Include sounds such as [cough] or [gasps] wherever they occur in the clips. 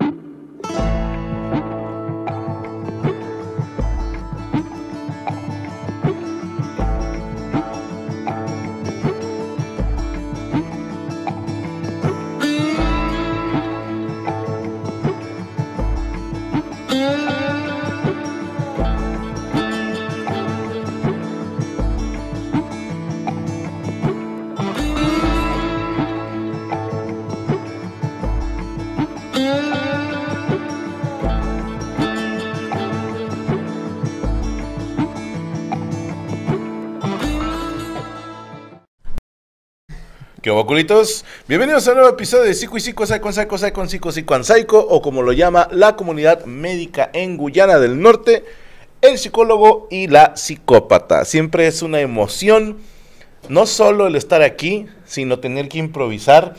you ¿Qué culitos? Bienvenidos a un nuevo episodio de Psico y Psico, Saico, Saico, Saico, Psico, o como lo llama la comunidad médica en Guyana del Norte, el psicólogo y la psicópata. Siempre es una emoción, no solo el estar aquí, sino tener que improvisar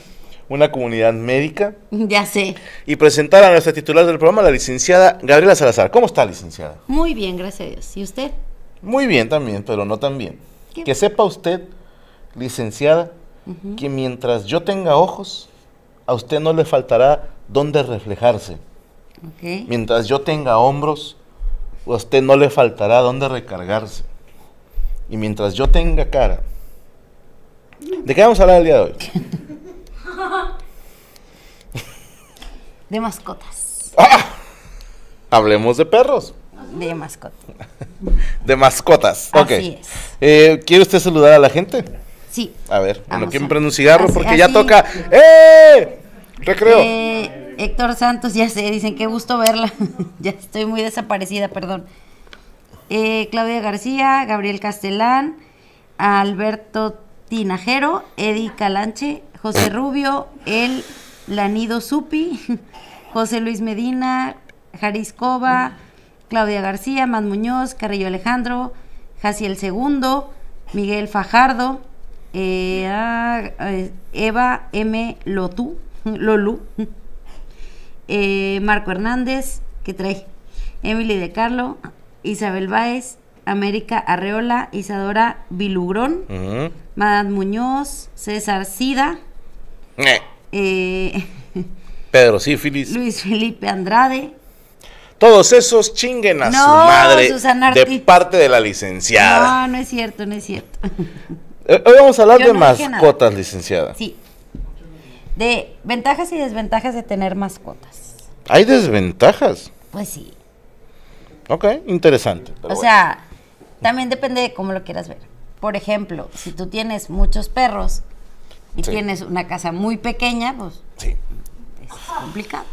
una comunidad médica. Ya sé. Y presentar a nuestra titular del programa, la licenciada Gabriela Salazar. ¿Cómo está, licenciada? Muy bien, gracias a Dios. ¿Y usted? Muy bien también, pero no tan bien. Que sepa usted, licenciada, que mientras yo tenga ojos, a usted no le faltará dónde reflejarse. Mientras yo tenga hombros, a usted no le faltará dónde recargarse. Y mientras yo tenga cara. ¿De qué vamos a hablar el día de hoy? [laughs] de mascotas. Ah, hablemos de perros. De mascotas. [laughs] de mascotas. Eh, ¿Quiere usted saludar a la gente? Sí. A ver, bueno, ¿quién prende un cigarro? porque ya toca. ¡Eh! Recreo. Eh, Héctor Santos, ya sé, dicen, qué gusto verla. [laughs] ya estoy muy desaparecida, perdón. Eh, Claudia García, Gabriel Castellán, Alberto Tinajero, Eddie Calanche, José Rubio, El Lanido Supi, [laughs] José Luis Medina, Jariscova, Claudia García, Man Muñoz, Carrillo Alejandro, Jaciel Segundo, Miguel Fajardo, eh, Eva M. Lotu, Lolu, eh, Marco Hernández, que trae, Emily de Carlo, Isabel Báez, América Arreola, Isadora Vilugrón, uh Muñoz, César Sida, eh. [laughs] Pedro Sífilis, Luis Felipe Andrade, todos esos chinguen a su madre de parte de la licenciada. No, no es cierto, no es cierto. [laughs] Eh, hoy vamos a hablar de mascotas, licenciada. Sí. De ventajas y desventajas de tener mascotas. ¿Hay desventajas? Pues sí. Ok, interesante. O sea, también depende de cómo lo quieras ver. Por ejemplo, si tú tienes muchos perros y tienes una casa muy pequeña, pues sí. es complicado.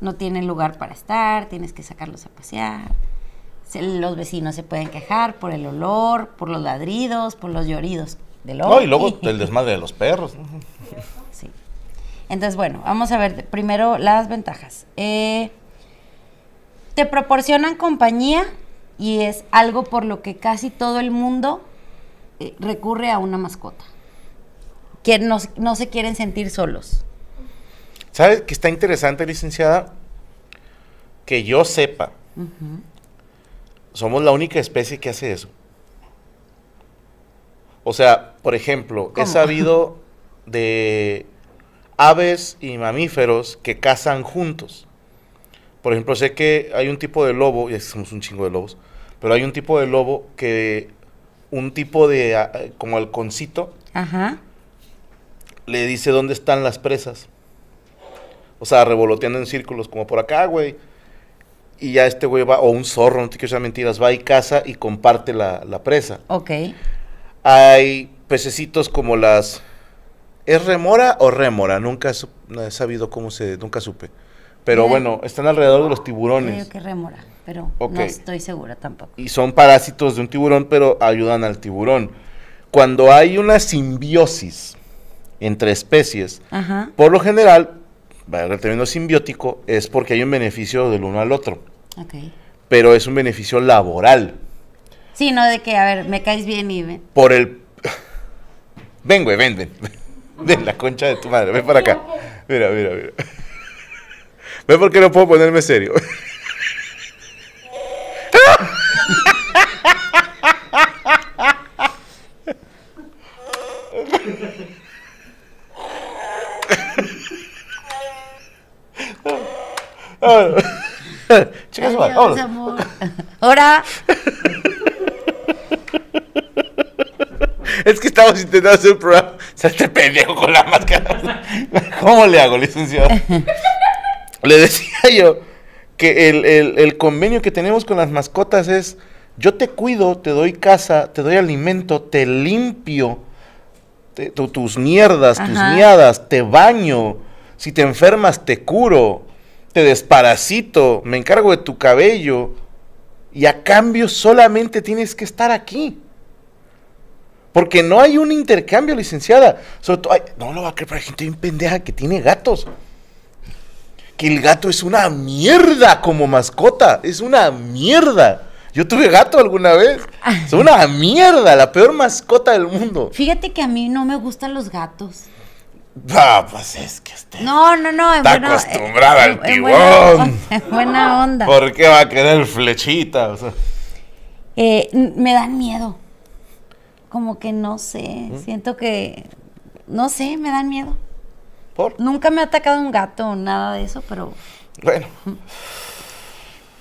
No tienen lugar para estar, tienes que sacarlos a pasear los vecinos se pueden quejar por el olor, por los ladridos, por los lloridos del No, y luego [laughs] el desmadre de los perros. Sí. Entonces, bueno, vamos a ver primero las ventajas. Eh, te proporcionan compañía y es algo por lo que casi todo el mundo eh, recurre a una mascota. Que no, se quieren sentir solos. ¿Sabes que está interesante, licenciada? Que yo sepa. Somos la única especie que hace eso. O sea, por ejemplo, he sabido de aves y mamíferos que cazan juntos. Por ejemplo, sé que hay un tipo de lobo, y somos un chingo de lobos, pero hay un tipo de lobo que un tipo de ah, como halconcito le dice dónde están las presas. O sea, revoloteando en círculos, como por acá, güey. Y ya este güey va, o un zorro, no te quiero mentiras, va y caza y comparte la, presa. Ok. Hay pececitos como las... ¿Es remora o remora? Nunca he sabido cómo se... Nunca supe. Pero bueno, están alrededor de los tiburones. Creo que pero no estoy segura tampoco. Y son parásitos de un tiburón, pero ayudan al tiburón. Cuando hay una simbiosis entre especies, por lo general el término simbiótico es porque hay un beneficio del uno al otro. Pero es un beneficio laboral. Sí, no de que, a ver, me caes bien y... ven. Por el... ven, güey, ven, ven. De la concha de tu madre, ven para acá. Mira, mira, mira. [laughs] ¿Ves por no puedo ponerme serio? [laughs] hola Ahora. [laughs] Es que estamos intentando hacer un programa. O sea, este pendejo con la máscara. [laughs] ¿Cómo le hago, licenciado? [laughs] le decía yo que el, el, convenio que tenemos con las mascotas es: yo te cuido, te doy casa, te doy alimento, te limpio tus mierdas, tus miadas, te baño. Si te enfermas, te curo te desparasito, me encargo de tu cabello y a cambio solamente tienes que estar aquí. Porque no hay un intercambio, licenciada. Sobre todo, no lo va a creer, para gente bien pendeja que tiene gatos. Que el gato es una mierda como mascota. Es una mierda. Yo tuve gato alguna vez. Es una mierda, la peor mascota del mundo. Fíjate que a mí no me gustan los gatos. No, pues es que usted. No, no, no. Está acostumbrada al tibón. Buena, [laughs] buena, onda. ¿Por qué va a querer flechita? Eh, me dan miedo. Como que no sé. ¿Mm? Siento que. No sé, me dan miedo. ¿Por? Nunca me ha atacado un gato o nada de eso, pero. Bueno.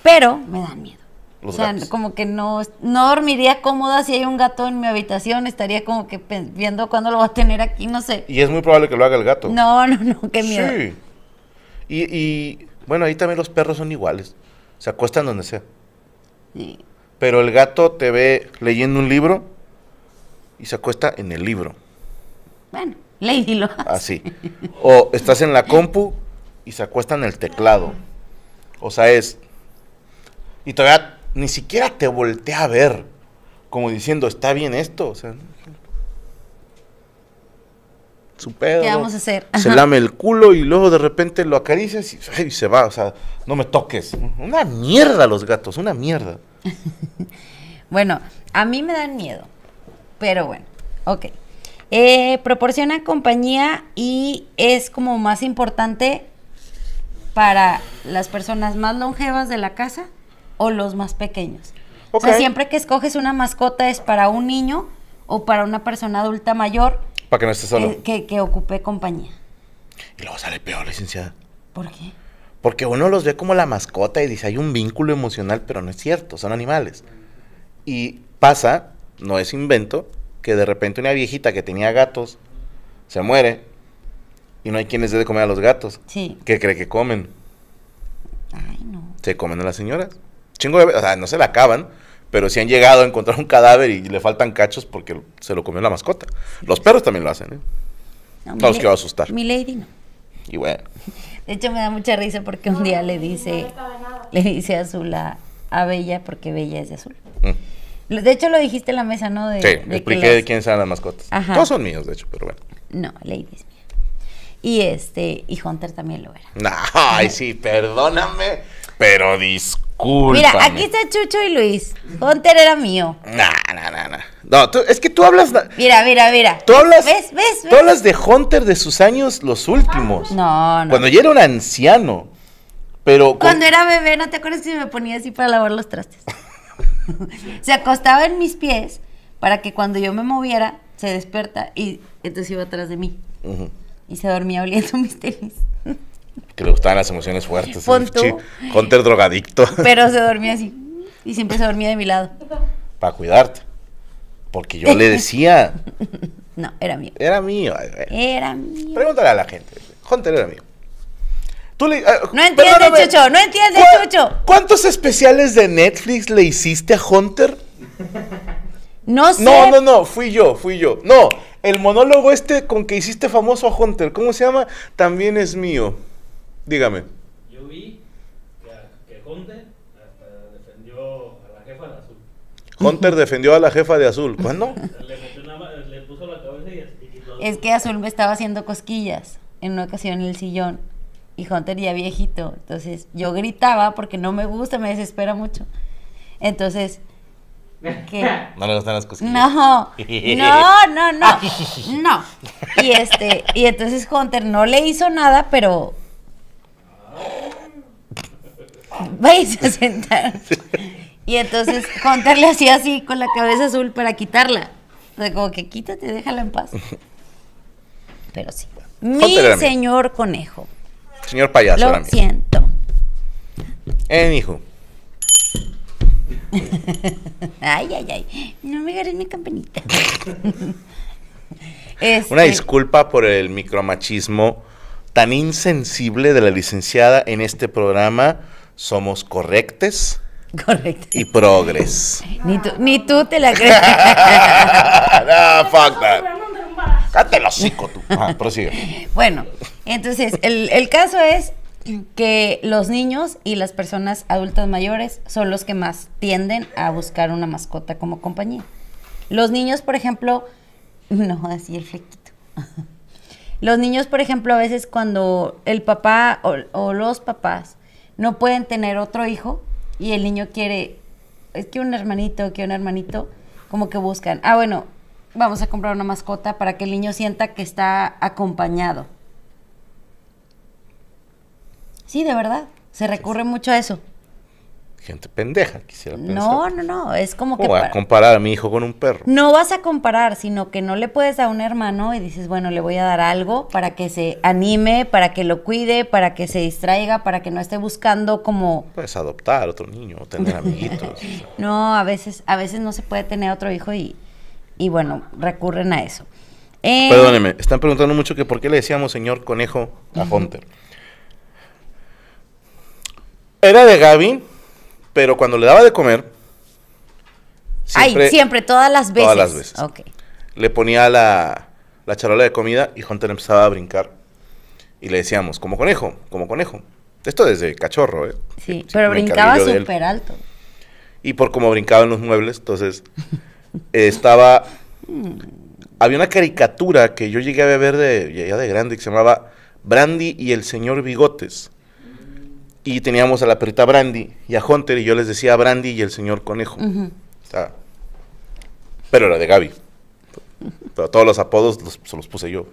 Pero me dan miedo o sea, como que no, no dormiría cómoda si hay un gato en mi habitación, estaría como que viendo cuándo lo va a tener aquí, no sé. Y es muy probable que lo haga el gato. No, no, no, qué miedo. Sí. Y, y bueno, ahí también los perros son iguales, se acuestan donde sea. Sí. Pero el gato te ve leyendo un libro y se acuesta en el libro. Bueno, y Así. O estás en la compu y se acuesta en el teclado. O sea, es... Y todavía ni siquiera te voltea a ver, como diciendo, está bien esto, o sea, su pedo. ¿Qué vamos a hacer? Se lame el culo y luego de repente lo acaricias y, se va, o sea, no me toques. Una mierda los gatos, una mierda. [laughs] bueno, a mí me dan miedo, pero bueno, ok. Eh, proporciona compañía y es como más importante para las personas más longevas de la casa o los más pequeños. O sea, siempre que escoges una mascota es para un niño o para una persona adulta mayor. Para que no esté solo. Eh, que, que, ocupe compañía. Y luego sale peor, licenciada. ¿Por qué? Porque uno los ve como la mascota y dice, hay un vínculo emocional, pero no es cierto, son animales. Y pasa, no es invento, que de repente una viejita que tenía gatos se muere y no hay quienes les dé de comer a los gatos. Sí. Que cree que comen. Ay, no. Se comen a las señoras. Chingo de, o sea, no se la acaban, pero si han llegado a encontrar un cadáver y le faltan cachos porque se lo comió la mascota. Los perros también lo hacen, ¿eh? No, que los quiero asustar. Mi lady no. Y bueno. [laughs] De hecho, me da mucha risa porque un día le dice, le dice azul a, Bella porque Bella es de azul. Mm. De hecho, lo dijiste en la mesa, ¿no? sí, expliqué de quiénes eran las mascotas. Todos son míos, de hecho, pero bueno. No, Lady es mía. Y este, y Hunter también lo era. Ay, sí, perdóname, pero disculpe. Mira, aquí está Chucho y Luis. Hunter era mío. No, no, no, No, es que tú hablas. Mira, mira, mira. Tú hablas. ¿Ves, ves, ves? Tú hablas de Hunter de sus años los últimos. No, no. Cuando ya era un anciano. Pero. Cuando era bebé, ¿no te acuerdas si me ponía así para lavar los trastes? [laughs] se acostaba en mis pies para que cuando yo me moviera, se desperta y entonces iba atrás de mí. Y se dormía oliendo [laughs] mis tenis que le gustaban las emociones fuertes. Hunter drogadicto. [laughs] Pero se [laughs] dormía así. Y siempre se dormía de mi lado. Para cuidarte. Porque yo le decía. [laughs] no, era mío. Era mío. Era mío. Pregúntale a la gente. Hunter era mío. Ah, no entiendes, Chucho. No entiendes, Chucho. ¿Cuántos especiales de Netflix le hiciste a Hunter? No sé. No, no, no, fui yo, fui yo. No, el monólogo este con que hiciste famoso a Hunter, ¿cómo se llama? También es mío. Dígame. Yo vi que, Hunter defendió a la jefa de azul. Hunter defendió a la jefa de azul. ¿Cuándo? le, puso la cabeza y, Es que Azul me estaba haciendo cosquillas en una ocasión en el sillón y Hunter ya viejito. Entonces yo gritaba porque no me gusta, me desespera mucho. Entonces, ¿qué? [laughs] No le gustan las cosquillas. No, no, no, no, no. [laughs] Y este, y entonces Hunter no le hizo nada, pero Vais a sentar. Y entonces contarle así, así, con la cabeza azul para quitarla. O sea, como que quítate, déjala en paz. Pero sí. Mi señor conejo. Señor payaso. Lo siento. Eh, hijo. [laughs] ay, ay, ay. No me gares mi campanita. Una este disculpa por el micromachismo tan insensible de la licenciada en este programa somos correctes. Correcto. Y progres. Ni tú, ni tú te la crees. [laughs] no, fuck that. tú. Ah, prosigue. Bueno, entonces, el, el caso es que los niños y las personas adultas mayores son los que más tienden a buscar una mascota como compañía. Los niños, por ejemplo, [laughs] no, así el flequito. Los niños, por ejemplo, a veces cuando el papá o, los papás no pueden tener otro hijo y el niño quiere, es que un hermanito, que un hermanito, como que buscan, ah, bueno, vamos a comprar una mascota para que el niño sienta que está acompañado. Sí, de verdad, se recurre mucho a eso gente pendeja, quisiera pensar. No, no, no, es como que... Voy a comparar a mi hijo con un perro. No vas a comparar, sino que no le puedes a un hermano y dices, bueno, le voy a dar algo para que se anime, para que lo cuide, para que se distraiga, para que no esté buscando como... Pues adoptar otro niño, tener amiguitos. [laughs] no, a veces, a veces no se puede tener otro hijo y, y bueno, recurren a eso. Perdóneme, están preguntando mucho que por qué le decíamos señor conejo a ponte. Era de Gaby pero cuando le daba de comer. Siempre, Ay, siempre, todas las veces. Todas las veces. Le ponía la, charola de comida y Hunter empezaba a brincar. Y le decíamos, como conejo, como conejo. Esto desde cachorro, ¿eh? Sí, pero brincaba súper alto. Y por como brincaba en los muebles, entonces [laughs] estaba. Había una caricatura que yo llegué a ver de, ya de grande que se llamaba Brandy y el señor Bigotes. Y teníamos a la perrita Brandy y a Hunter, y yo les decía Brandy y el señor conejo. pero era de Gaby. todos los apodos se los puse yo.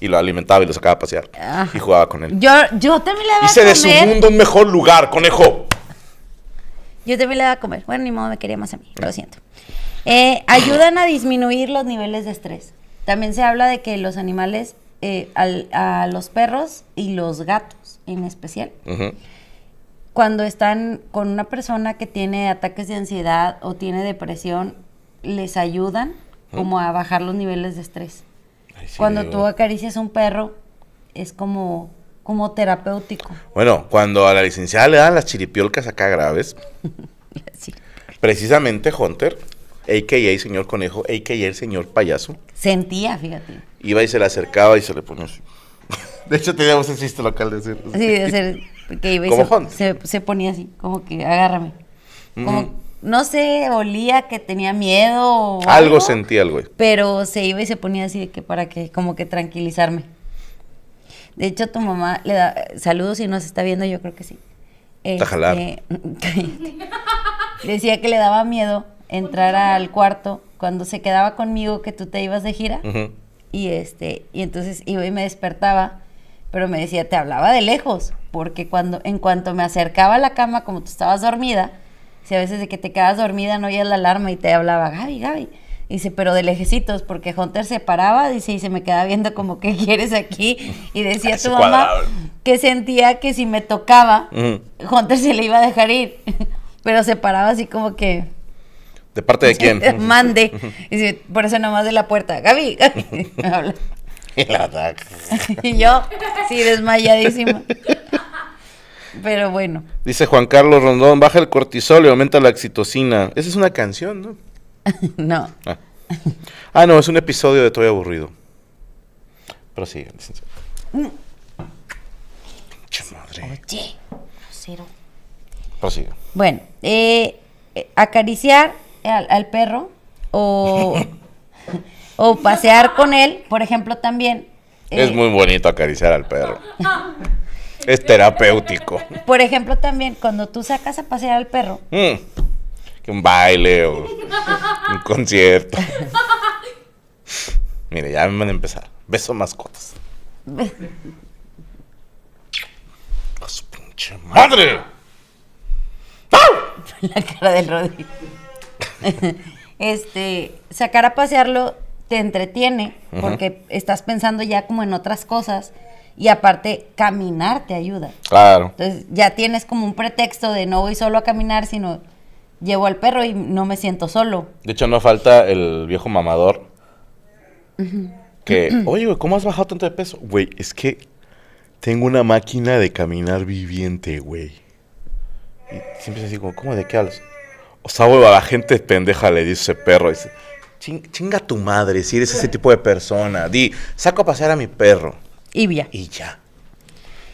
Y lo alimentaba y lo sacaba a pasear. Y jugaba con él. Yo, yo también le daba a comer. de su mundo un mejor lugar, conejo. Yo también le daba a comer. Bueno, ni modo, me quería más a mí. Lo siento. Eh, ayudan a disminuir los niveles de estrés. También se habla de que los animales eh, a los perros y los gatos en especial. Cuando están con una persona que tiene ataques de ansiedad o tiene depresión, les ayudan como a bajar los niveles de estrés. cuando tú acaricias un perro, es como como terapéutico. Bueno, cuando a la licenciada le dan las chiripiolcas acá graves, [laughs] precisamente Hunter, a.k.a. señor conejo, a.k.a. el señor payaso. Sentía, fíjate iba y se le acercaba y se le ponía así. [laughs] De hecho, teníamos ese chiste local de decir. Sí, de hacer que iba y se, ponía así, como que agárrame. no sé, olía que tenía miedo o algo, algo sentía güey. Pero se iba y se ponía así de que para que, como que tranquilizarme. De hecho, tu mamá le da saludos y se está viendo, yo creo que sí. Está jalada. Este, [laughs] decía que le daba miedo entrar al cuarto cuando se quedaba conmigo que tú te ibas de gira. Ajá y este, y entonces iba y me despertaba, pero me decía, te hablaba de lejos, porque cuando, en cuanto me acercaba a la cama, como tú estabas dormida, si a veces de que te quedas dormida no oías la alarma y te hablaba, Gaby, Gaby. Dice, pero de lejecitos, porque Hunter se paraba, dice, y se me quedaba viendo como, ¿qué quieres aquí? Y decía [laughs] tu mamá que sentía que si me tocaba, Hunter se le iba a dejar ir. [laughs] pero se paraba así como que, ¿De parte de quién? [laughs] Mande. por eso nomás de la puerta. Gaby, [laughs] [laughs] Y, yo, sí, desmayadísima. Pero bueno. Dice Juan Carlos Rondón, baja el cortisol y aumenta la oxitocina. Esa es una canción, ¿no? no. Ah. ah. no, es un episodio de Toy aburrido. Pero sí. Mm. madre. Oye, Bueno, eh, eh, acariciar al, perro [laughs] o, pasear con él, por ejemplo, también. es eh, muy bonito acariciar al perro. es terapéutico. Por ejemplo, también cuando tú sacas a pasear al perro. Mm, que un baile o un concierto. [laughs] Mire, ya me van a empezar. Beso mascotas. [laughs] pinche madre! ¡Ah! La cara del Rodrigo. [laughs] este, sacar a pasearlo te entretiene porque estás pensando ya como en otras cosas y aparte caminar te ayuda. Claro. Entonces ya tienes como un pretexto de no voy solo a caminar, sino llevo al perro y no me siento solo. De hecho no falta el viejo mamador que, [clears throat] oye, güey, ¿cómo has bajado tanto de peso? Güey, es que tengo una máquina de caminar viviente, güey. Y siempre es así como, ¿cómo de qué hablas? O sea, a la gente pendeja le dice perro. Dice, chinga tu madre si eres ese tipo de persona. Di, saco a pasear a mi perro. Y ya. Y ya.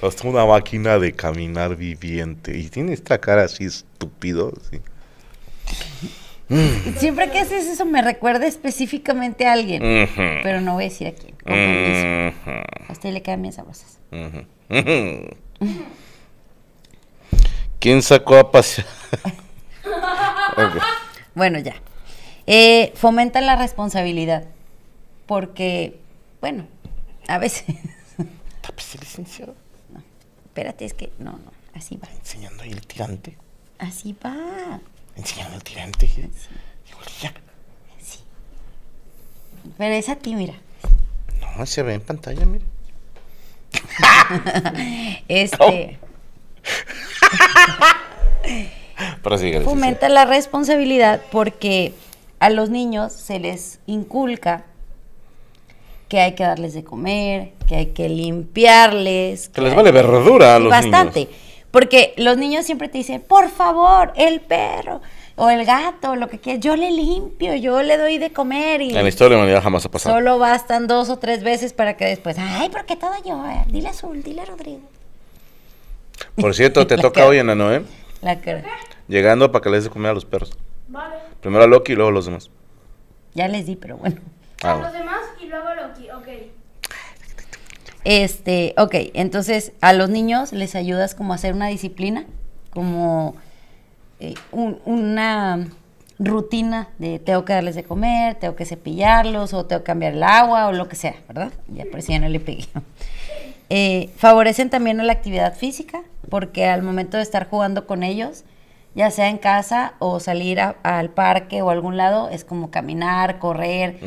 es una máquina de caminar viviente. Y tiene esta cara así estúpido. Siempre que haces eso me recuerda específicamente a alguien. Pero no voy a decir a quién. A usted le quedan mis abrazos. [laughs] ¿Quién sacó a pasear? [laughs] Bueno, ya. Eh, fomenta la responsabilidad, porque, bueno, a veces... licenciado. Ah, pues, no, espérate, es que, no, no, así va. Enseñando ahí el tirante. Así va. Enseñando el tirante. Sí. Pero es a ti, mira. No, se ve en pantalla, mira. [laughs] este... [laughs] fomenta la responsabilidad porque a los niños se les inculca que hay que darles de comer, que hay que limpiarles. Que, les vale verdura a los bastante, niños. Bastante. Porque los niños siempre te dicen, por favor, el perro o el gato, lo que quieras, yo le limpio, yo le doy de comer. Y en la historia de la humanidad jamás ha pasado. Solo bastan dos o tres veces para que después, ay, porque todo yo, dile Azul, dile Rodrigo. Por cierto, te [laughs] toca hoy, en la ¿eh? Llegando para que les des de comer a los perros. Primero a Loki y luego a los demás. Ya les di, pero bueno. a ah, los demás y luego a Loki, ok. Este, ok, entonces a los niños les ayudas como a hacer una disciplina, como eh, una rutina de tengo que darles de comer, tengo que cepillarlos o tengo que cambiar el agua o lo que sea, ¿verdad? Ya por si ya no le pegué. Eh, favorecen también la actividad física, porque al momento de estar jugando con ellos, ya sea en casa o salir al parque o algún lado, es como caminar, correr.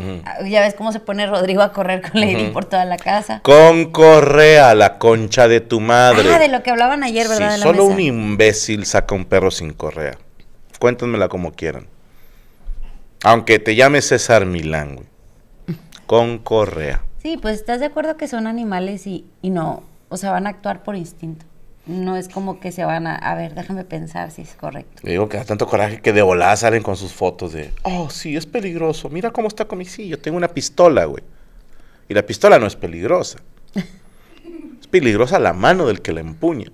Ya ves cómo se pone Rodrigo a correr con Lady por toda la casa. Con correa, la concha de tu madre. Ah, de lo que hablaban ayer, ¿verdad? solo un imbécil saca un perro sin correa. Cuéntenmela como quieran. Aunque te llame César Milán, güey. Con correa. Sí, pues estás de acuerdo que son animales y, y no, o sea, van a actuar por instinto no es como que se van a, a ver, déjame pensar si es correcto. digo que da tanto coraje que de volada salen con sus fotos de, oh, sí, es peligroso, mira cómo está con mi sí, yo tengo una pistola, güey. Y la pistola no es peligrosa. es peligrosa la mano del que la empuña.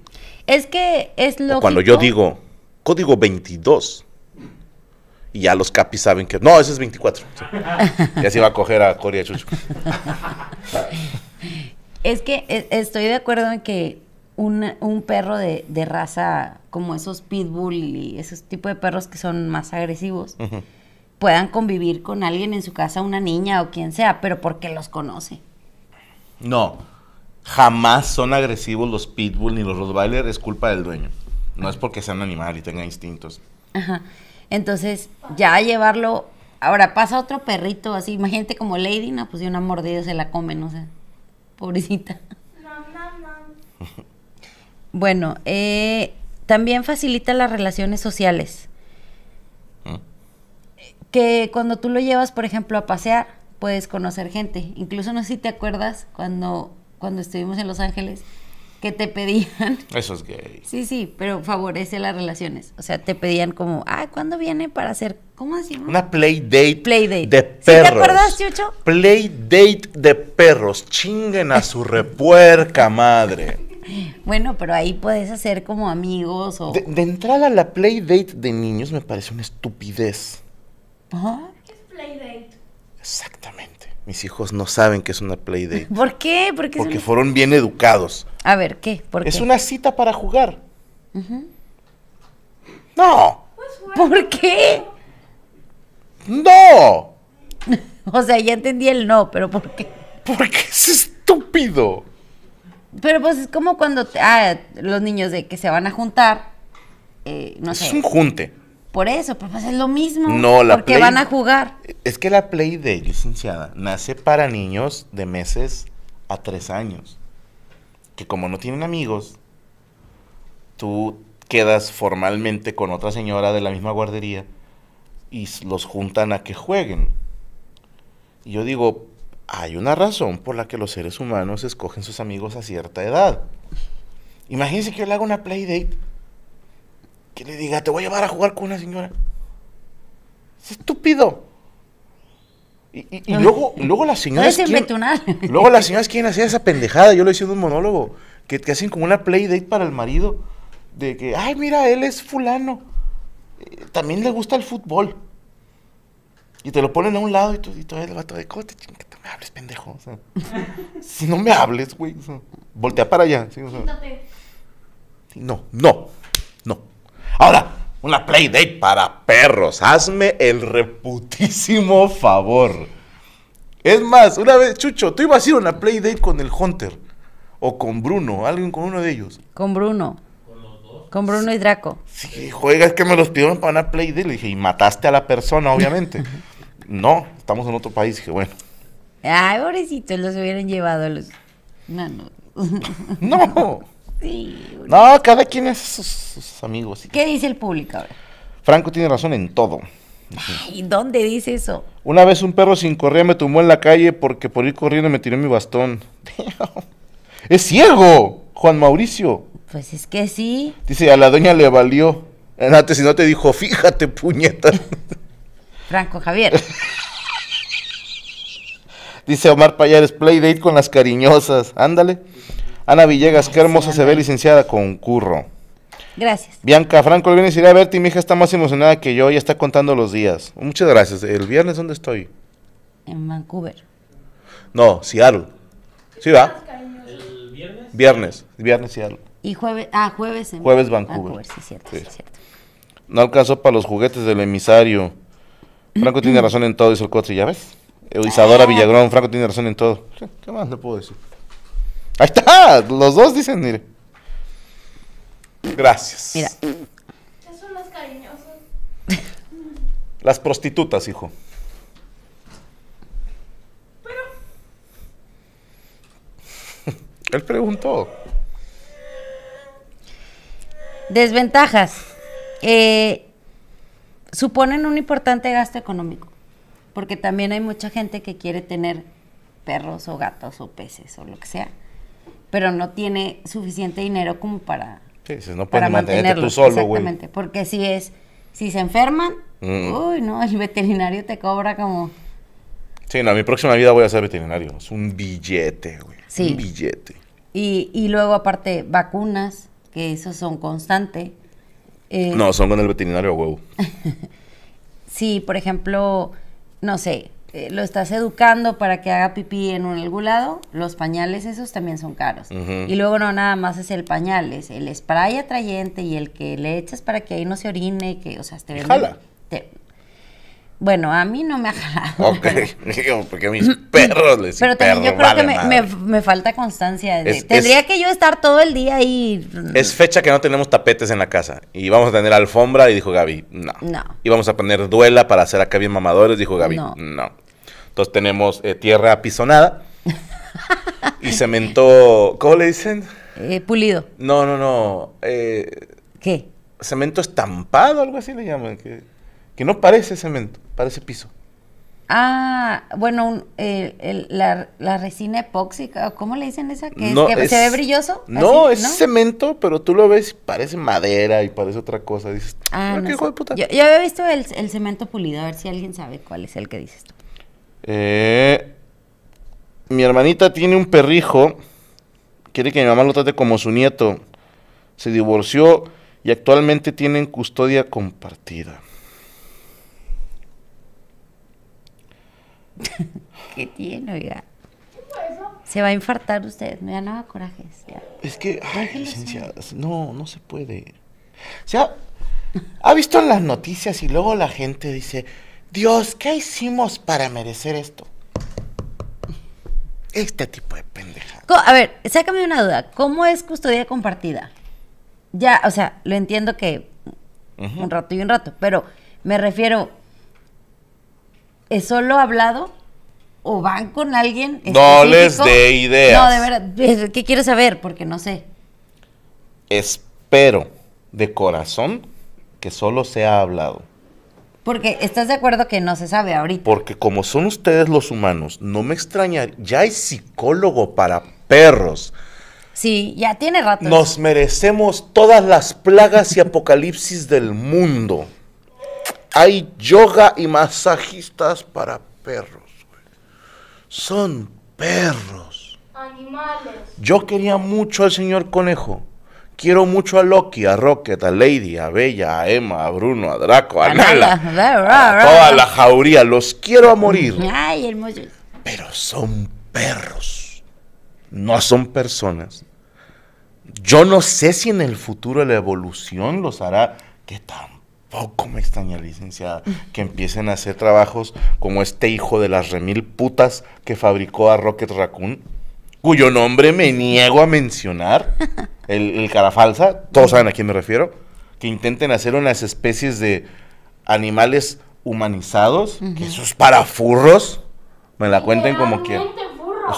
Es que es lo Cuando yo digo, código 22. Y ya los capis saben que, no, ese es 24. [laughs] Ya y así va a coger a Coria Chucho. es que eh, estoy de acuerdo en que un, perro de, raza como esos pitbull y esos tipos de perros que son más agresivos puedan convivir con alguien en su casa, una niña o quien sea, pero porque los conoce. No, jamás son agresivos los pitbull ni los rottweiler, es culpa del dueño. No es porque sean animal y tengan instintos. Ajá. Entonces, ya llevarlo. Ahora pasa otro perrito así, imagínate como Lady, no, pues de una mordida se la comen, no sé pobrecita. No, no, [laughs] Bueno, eh, también facilita las relaciones sociales. Ah. Que cuando tú lo llevas, por ejemplo, a pasear, puedes conocer gente. Incluso no sé si te acuerdas cuando, cuando estuvimos en Los Ángeles que te pedían. [laughs] Eso es gay. Sí, sí, pero favorece las relaciones. O sea, te pedían como, ah, ¿cuándo viene para hacer? ¿Cómo decimos? Una play date. Play date. De perros. ¿Te acuerdas, Chucho? Play date de perros. Chinguen a su repuerca madre. Bueno, pero ahí puedes hacer como amigos o... De, entrar a la playdate de niños me parece una estupidez. ¿Qué es playdate? Exactamente. Mis hijos no saben que es una playdate. ¿Por qué? ¿Por Porque fueron bien educados. A ver, ¿qué? ¿Por es una cita para jugar. No. Pues ¿Por qué? No. [laughs] o sea, ya entendí el no, pero ¿por qué? Porque es estúpido. Pero pues es como cuando ah, los niños de que se van a juntar, eh, no Es un junte. Por eso, pero pues, es lo mismo. No, la Porque van a jugar. Es que la Play de licenciada, nace para niños de meses a tres años. Que como no tienen amigos, tú quedas formalmente con otra señora de la misma guardería y los juntan a que jueguen. Y yo digo, hay una razón por la que los seres humanos escogen sus amigos a cierta edad. Imagínense que yo le haga una playdate, que le diga, te voy a llevar a jugar con una señora. Es estúpido. Y, luego, luego la señora. Es [laughs] luego la señora es quien hacía esa pendejada. Yo lo hice en un monólogo. Que, te hacen como una playdate para el marido. De que, ay, mira, él es fulano. Eh, también le gusta el fútbol. Y te lo ponen a un lado y tú el vato de, ¿cómo te No me hables, pendejo. si no me hables, güey. voltea para allá. ¿sí? no, no, no. Ahora, una play playdate para perros. Hazme el reputísimo favor. Es más, una vez, Chucho, tú ibas a ir a una playdate con el Hunter. O con Bruno, alguien con uno de ellos. Con Bruno. Con los dos. Con Bruno y Draco. Sí, juega, es que me los pidieron para una playdate. Le dije, y mataste a la persona, obviamente. [laughs] no, estamos en otro país. que bueno. Ay, pobrecitos, los hubieran llevado a los nanos. [laughs] ¡No! no, cada quien es sus, amigos. ¿Qué dice el público ahora? Franco tiene razón en todo. ¿Y dónde dice eso? Una vez un perro sin correa me tumbó en la calle porque por ir corriendo me tiró mi bastón. [laughs] ¡Es ciego! Juan Mauricio. Pues es que sí. Dice, a la doña le valió. Antes si no te dijo, fíjate, puñeta. [laughs] Franco Javier. [laughs] Dice Omar Payares, playdate con las cariñosas. Ándale. Ana Villegas, qué hermosa se ve licenciada con curro. Gracias. Bianca Franco, el viernes iré a verte y mi hija está más emocionada que yo, ya está contando los días. Muchas gracias. ¿El viernes dónde estoy? En Vancouver. No, Seattle. ¿Sí va? ¿El viernes? Viernes, viernes Seattle. Y jueves, ah, jueves en Jueves Vancouver. cierto. No alcanzó para los juguetes del emisario. Franco tiene razón en todo, dice el cuatro, ¿ya ves? Isadora ah. Villagrón, Franco tiene razón en todo. ¿Qué más le puedo decir? Ahí está, los dos dicen, mire. Gracias. Mira. son las cariñosas? Las prostitutas, hijo. Pero. [laughs] Él preguntó. Desventajas. Eh, suponen un importante gasto económico, porque también hay mucha gente que quiere tener perros o gatos o peces o lo que sea, pero no tiene suficiente dinero como para, sí, no pues, para mantenerlo. solo, exactamente, porque si es, si se enferman, mm. uy, no, el veterinario te cobra como... Sí, no, mi próxima vida voy a ser veterinario. Es un billete, güey. Un billete. Y, y luego aparte vacunas, que esos son constantes. Eh, no, son con el veterinario huevo. [laughs] Sí, por ejemplo, no sé, eh, lo estás educando para que haga pipí en un algún lado, los pañales esos también son caros. Y luego no nada más es el pañal, es el spray atrayente y el que le echas para que ahí no se orine, que, o sea, te venden, bueno, a mí no me ha jalado. [laughs] Ok, [laughs] digo, porque mis perros les Pero también yo creo que me, falta constancia. tendría que yo estar todo el día ahí. Mm. Es fecha que no tenemos tapetes en la casa. Y vamos a tener alfombra, y dijo Gaby, no. No. Y vamos a poner duela para hacer acá bien mamadores, dijo Gaby, no. Entonces tenemos eh, tierra apisonada [laughs] y cemento. ¿Cómo le dicen? Eh, pulido. No, no, no. Eh, ¿Qué? Cemento estampado, algo así le llaman. que que no parece cemento, parece piso. Ah, bueno, la, resina epóxica, ¿cómo le dicen esa? ¿Que, se ve brilloso? No, es cemento, pero tú lo ves y parece madera y parece otra cosa. Dices, ah, ah, qué hijo de puta. Yo, había visto el, cemento pulido, a ver si alguien sabe cuál es el que dices tú. Eh, mi hermanita tiene un perrijo, quiere que mi mamá lo trate como su nieto. Se divorció y actualmente tienen custodia compartida. [laughs] ¿Qué tiene, oiga? Se va a infartar usted, me ganaba coraje. Es que, ay, licenciada, no, no se puede. O sea, ha visto en las noticias y luego la gente dice, Dios, ¿qué hicimos para merecer esto? Este tipo de pendeja. A ver, sácame una duda. ¿Cómo es custodia compartida? Ya, o sea, lo entiendo que un rato y un rato, pero me refiero, ¿es solo hablado? ¿O van con alguien? No les dé ideas. No, de verdad. ¿Qué quiero saber? Porque no sé. Espero de corazón que solo sea hablado. Porque estás de acuerdo que no se sabe ahorita. Porque como son ustedes los humanos, no me extraña, Ya hay psicólogo para perros. Sí, ya tiene rato. Nos merecemos todas las plagas y apocalipsis del mundo. Hay yoga y masajistas para perros. Son perros. Animales. Yo quería mucho al señor conejo. Quiero mucho a Loki, a Rocket, a Lady, a Bella, a Emma, a Bruno, a Draco, a, Nala, a toda la jauría. Los quiero a morir. [laughs] Ay, hermoso. Pero son perros. No son personas. Yo no sé si en el futuro la evolución los hará. ¿Qué tan poco me extraña, licenciada, que empiecen a hacer trabajos como este hijo de las remil putas que fabricó a Rocket Raccoon, cuyo nombre me niego a mencionar, [laughs] el, el cara falsa, todos saben a quién me refiero, que intenten hacer unas especies de animales humanizados, esos para furros, me la cuenten como quieran.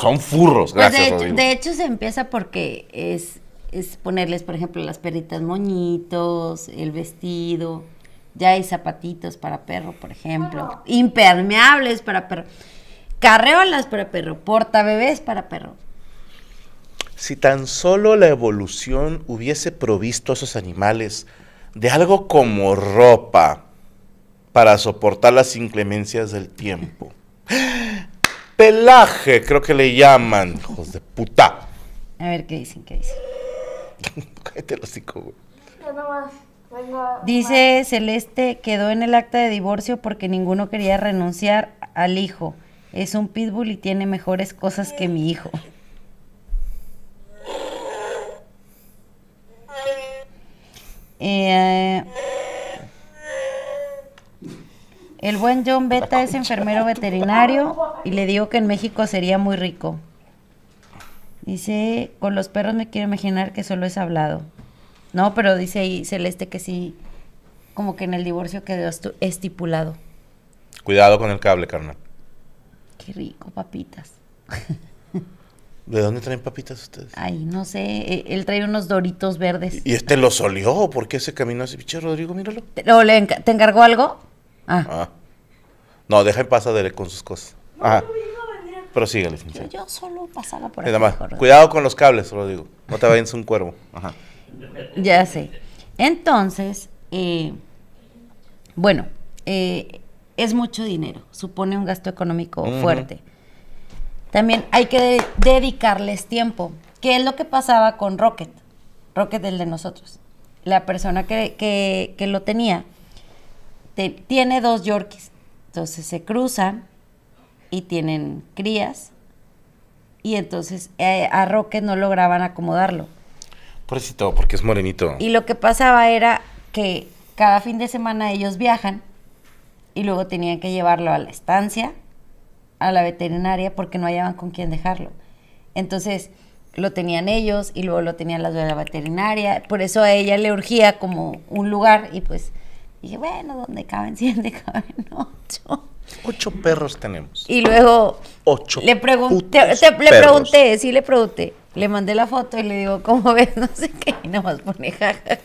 Son furros, pues gracias. de, hecho, de hecho se empieza porque es es ponerles, por ejemplo, las perritas moñitos, el vestido, ya hay zapatitos para perro, por ejemplo. Impermeables para perro. Carreolas para perro. Portabebés para perro. Si tan solo la evolución hubiese provisto a esos animales de algo como ropa para soportar las inclemencias del tiempo. [laughs] Pelaje, creo que le llaman, hijos de puta. A ver qué dicen, qué dicen. [laughs] Cállate el hocico, güey. Dice Celeste, quedó en el acta de divorcio porque ninguno quería renunciar al hijo. Es un pitbull y tiene mejores cosas que mi hijo. Eh, el buen John Beta es enfermero veterinario y le digo que en México sería muy rico. Dice, con los perros me quiero imaginar que solo es hablado. No, pero dice ahí Celeste que sí, como que en el divorcio quedó estipulado. Cuidado con el cable, carnal. Qué rico, papitas. [laughs] ¿De dónde traen papitas ustedes? Ay, no sé. E, él trae unos doritos verdes. ¿Y este lo solió, ¿Por qué se caminó así? Piche, Rodrigo, míralo. ¿Te, le encargó algo? Ah. ah. No, deja en paz con sus cosas. Ajá. Ah. Pero Yo, solo pasaba por ahí. Cuidado con los cables, digo. No te vayas un cuervo. Ajá. Ya sé. Entonces, eh, bueno, eh, es mucho dinero, supone un gasto económico fuerte. También hay que dedicarles tiempo. ¿Qué es lo que pasaba con Rocket? Rocket el de nosotros. La persona que, lo tenía tiene dos Yorkies. Entonces se cruzan y tienen crías. Y entonces eh, a Rocket no lograban acomodarlo todo, porque es morenito. Y lo que pasaba era que cada fin de semana ellos viajan y luego tenían que llevarlo a la estancia, a la veterinaria, porque no hallaban con quién dejarlo. Entonces lo tenían ellos y luego lo tenían las de la veterinaria. Por eso a ella le urgía como un lugar y pues dije, bueno, donde caben 100, [laughs] caben ocho. Ocho perros tenemos. Y luego... Ocho. Le pregunté, le pregunté, sí le pregunté. Le mandé la foto y le digo, ¿cómo ves? [laughs] No sé qué. Y nada más pone jajaja.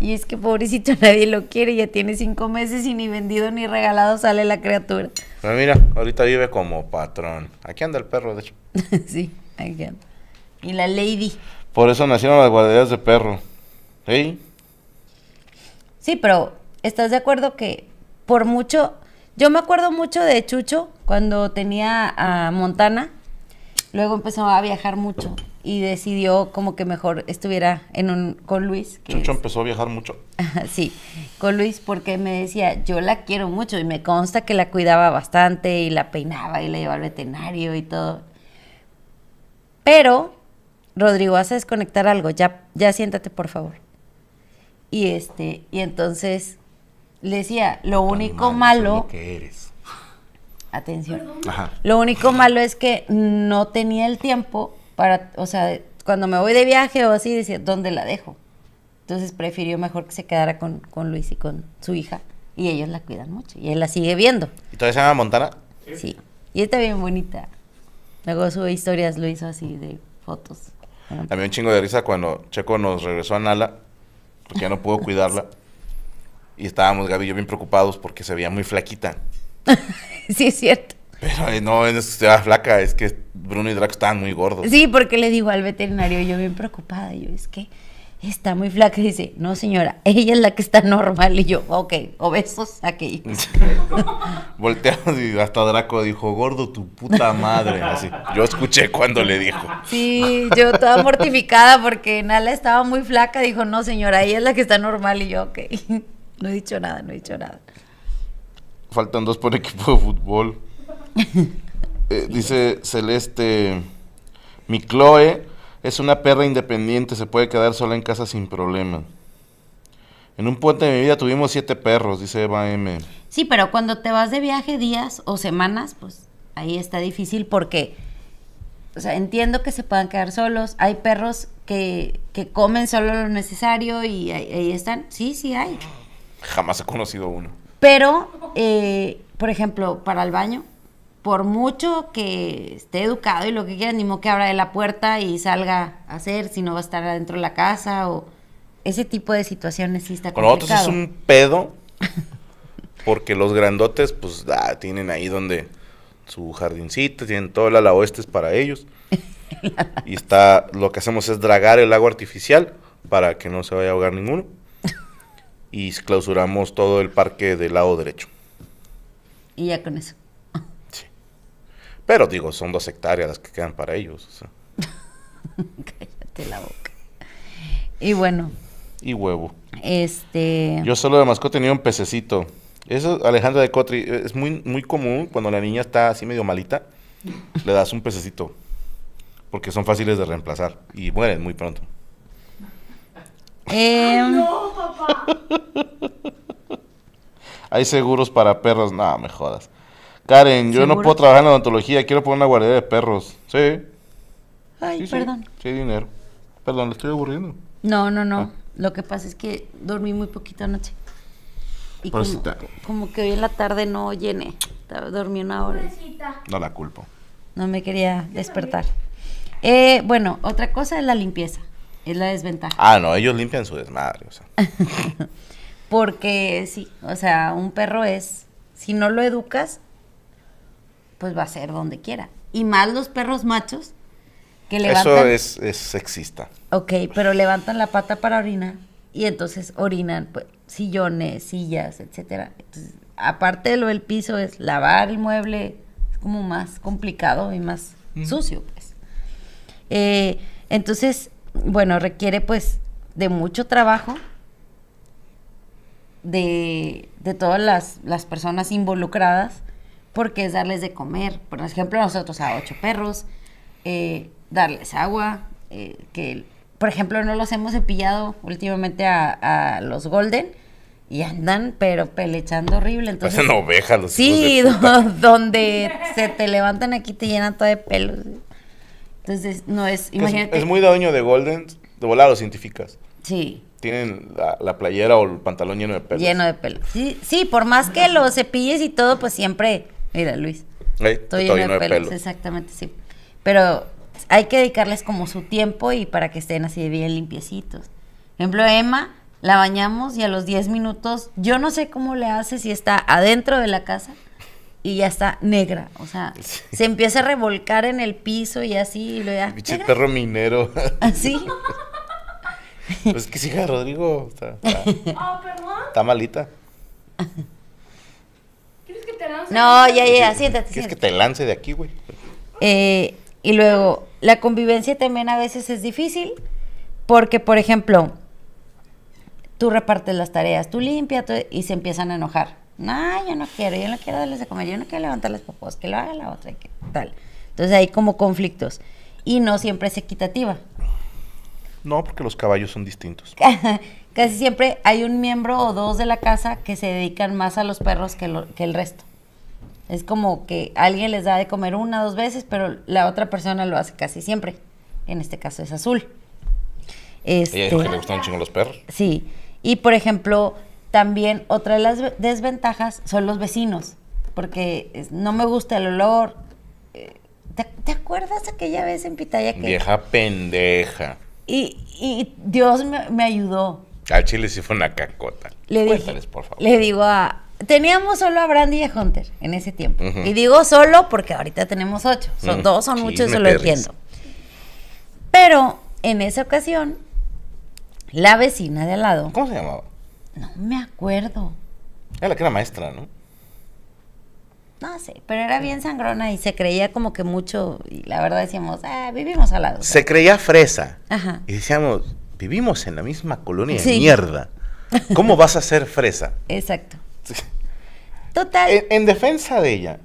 Y es que pobrecito nadie lo quiere, ya tiene cinco meses y ni vendido ni regalado sale la criatura. Pero mira, ahorita vive como patrón. Aquí anda el perro, de hecho. [laughs] sí, aquí anda. Y la lady. Por eso nacieron las guarderías de perro. ¿Sí? Sí, pero ¿estás de acuerdo que por mucho... Yo me acuerdo mucho de Chucho cuando tenía a Montana Luego empezó a viajar mucho y decidió como que mejor estuviera en un, con Luis. Que Chucho empezó a viajar mucho. sí, con Luis porque me decía, yo la quiero mucho y me consta que la cuidaba bastante y la peinaba y la llevaba al veterinario y todo. Pero, Rodrigo, vas a desconectar algo, ya, ya siéntate por favor. Y este, y entonces le decía, lo único malo... Que eres atención. Lo único malo es que no tenía el tiempo para, o sea, cuando me voy de viaje o así, decía, ¿dónde la dejo? Entonces prefirió mejor que se quedara con, Luis y con su hija. Y ellos la cuidan mucho. Y él la sigue viendo. ¿Y todavía se llama Montana? Sí. Y está bien bonita. Luego sube historias, lo hizo así de fotos. También un chingo de risa cuando Checo nos regresó a Nala, porque ya no pudo cuidarla. [laughs] y estábamos Gaby y yo bien preocupados porque se veía muy flaquita. [laughs] sí, es cierto. Pero eh, no, que estaba flaca, es que Bruno y Draco estaban muy gordos. Sí, porque le digo al veterinario, yo bien preocupada, yo es que está muy flaca. Y dice, no señora, ella es la que está normal. Y yo, ok, obesos aquí [laughs] Volteamos y hasta Draco dijo, gordo, tu puta madre. Así, yo escuché cuando le dijo. Sí, yo estaba mortificada porque Nala estaba muy flaca. Dijo, no señora, ella es la que está normal. Y yo, ok, [laughs] no he dicho nada, no he dicho nada. Faltan dos por [laughs] equipo de fútbol. [laughs] Eh, dice Celeste, mi Chloe es una perra independiente, se puede quedar sola en casa sin problema. En un puente de mi vida tuvimos siete perros, dice Eva M. Sí, pero cuando te vas de viaje días o semanas, pues ahí está difícil porque, o sea, entiendo que se puedan quedar solos. Hay perros que, comen solo lo necesario y ahí están. Sí, sí hay. Jamás he conocido uno. Pero, eh, por ejemplo, para el baño, por mucho que esté educado y lo que quiera, ni modo que abra de la puerta y salga a hacer, si no va a estar adentro de la casa o ese tipo de situaciones sí está Con nosotros es un pedo porque los grandotes pues tienen ahí donde su jardincito, tienen todo el ala oeste es para ellos. [laughs] y está lo que hacemos es dragar el agua artificial para que no se vaya a ahogar ninguno y clausuramos todo el parque del lado derecho. Y ya con eso. Sí. Pero digo, son dos hectáreas las que quedan para ellos. [laughs] Cállate la boca. Y bueno. Y huevo. Este. Yo solo de mascota tenía un pececito. Eso, Alejandra de Cotri, eh, es muy, muy común cuando la niña está así medio malita, le das un pececito. Porque son fáciles de reemplazar y mueren muy pronto. Em, no, papá. [laughs] Hay seguros para perros. No, me jodas. Karen, yo no puedo trabajar en la odontología. Quiero poner una guardería de perros. Sí. Ay, perdón. Sí, dinero. Perdón, le estoy aburriendo. No, no, no. Ah. Lo que pasa es que dormí muy poquito anoche. Y como, que hoy en la tarde no llené. Dormí una hora. No la culpo. No me quería despertar. Eh, bueno, otra cosa es la limpieza. Es la desventaja. Ah, no, ellos limpian su desmadre, o sea. [laughs] Porque sí, o sea, un perro es, si no lo educas, pues va a ser donde quiera. Y más los perros machos que levantan. Eso es, sexista. Ok, pero levantan la pata para orinar y entonces orinan pues, sillones, sillas, etcétera. aparte de lo del piso, es lavar el mueble, es como más complicado y más sucio, pues. Eh, entonces, bueno, requiere pues de mucho trabajo de, todas las, personas involucradas, porque es darles de comer. Por ejemplo, nosotros a ocho perros, eh, darles agua, eh, que por ejemplo no los hemos cepillado últimamente a, a los golden, y andan pero pelechando horrible. Entonces, Parecen ovejas los Sí, [laughs] donde se te levantan aquí te llenan todo de pelos. Entonces, no es, imagínate. Es, muy dueño de Golden, de volar los científicas. Sí. Tienen la, playera o el pantalón lleno de pelo. Lleno de pelo. Sí, por más que lo cepilles y todo, pues siempre, mira Luis. todo lleno, de, pelo, Exactamente, sí. Pero hay que dedicarles como su tiempo y para que estén así bien limpiecitos. Por ejemplo, Emma, la bañamos y a los 10 minutos, yo no sé cómo le hace si está adentro de la casa y ya está negra. O sea, [laughs] se empieza a revolcar en el piso y así. Y lo ya, perro minero. ¿Así? pues que siga Rodrigo está, malita. ¿Quieres que te lance? No, ya, ya, siéntate. ¿Quieres que te lance de aquí, güey? Eh, y luego, la convivencia también a veces es difícil porque, por ejemplo, tú repartes las tareas, tú limpias y se empiezan a enojar no, yo no quiero, yo no quiero darles de comer, yo no quiero levantar las popos, que lo haga la otra y que tal. Entonces hay como conflictos. Y no siempre es equitativa. No, porque los caballos son distintos. [laughs] Casi siempre hay un miembro o dos de la casa que se dedican más a los perros que, el resto. Es como que alguien les da de comer una o dos veces, pero la otra persona lo hace casi siempre. En este caso es azul. Este, que le este gustan un chingo los perros. Sí. Y por ejemplo, también otra de las desventajas son los vecinos, porque no me gusta el olor. Eh, ¿Te, acuerdas aquella vez en Pitaya Vieja pendeja. Y, Dios me, ayudó. Al chile sí fue una cacota. Le Cuéntales, por favor. Le digo a... Teníamos solo a Brandy y a Hunter en ese tiempo. Y digo solo porque ahorita tenemos ocho. Son, Dos son muchos, eso lo entiendo. Pero en esa ocasión, la vecina de al lado... ¿Cómo se llamaba? No me acuerdo. Era la que era maestra, ¿no? No sé, pero era bien sangrona y se creía como que mucho, y la verdad decíamos, ah, vivimos al lado. Se creía fresa. Y decíamos, vivimos en la misma colonia de mierda. ¿Cómo vas a ser fresa? [laughs] Exacto. Total. En, en, defensa de ella,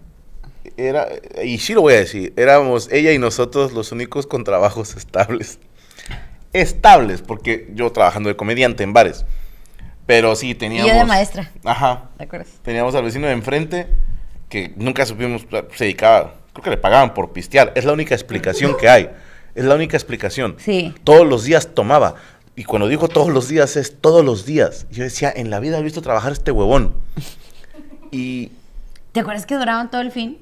era, y sí lo voy a decir, éramos ella y nosotros los únicos con trabajos estables. Estables, porque yo trabajando de comediante en bares. Pero sí, teníamos. Y de maestra. Ajá. ¿Te acuerdas? Teníamos al vecino de enfrente que nunca supimos, se dedicaba. Creo que le pagaban por pistear. Es la única explicación que hay. Es la única explicación. Sí. Todos los días tomaba. Y cuando dijo todos los días, es todos los días. Yo decía, en la vida he visto trabajar este huevón. [laughs] Y. ¿Te acuerdas que duraban todo el fin?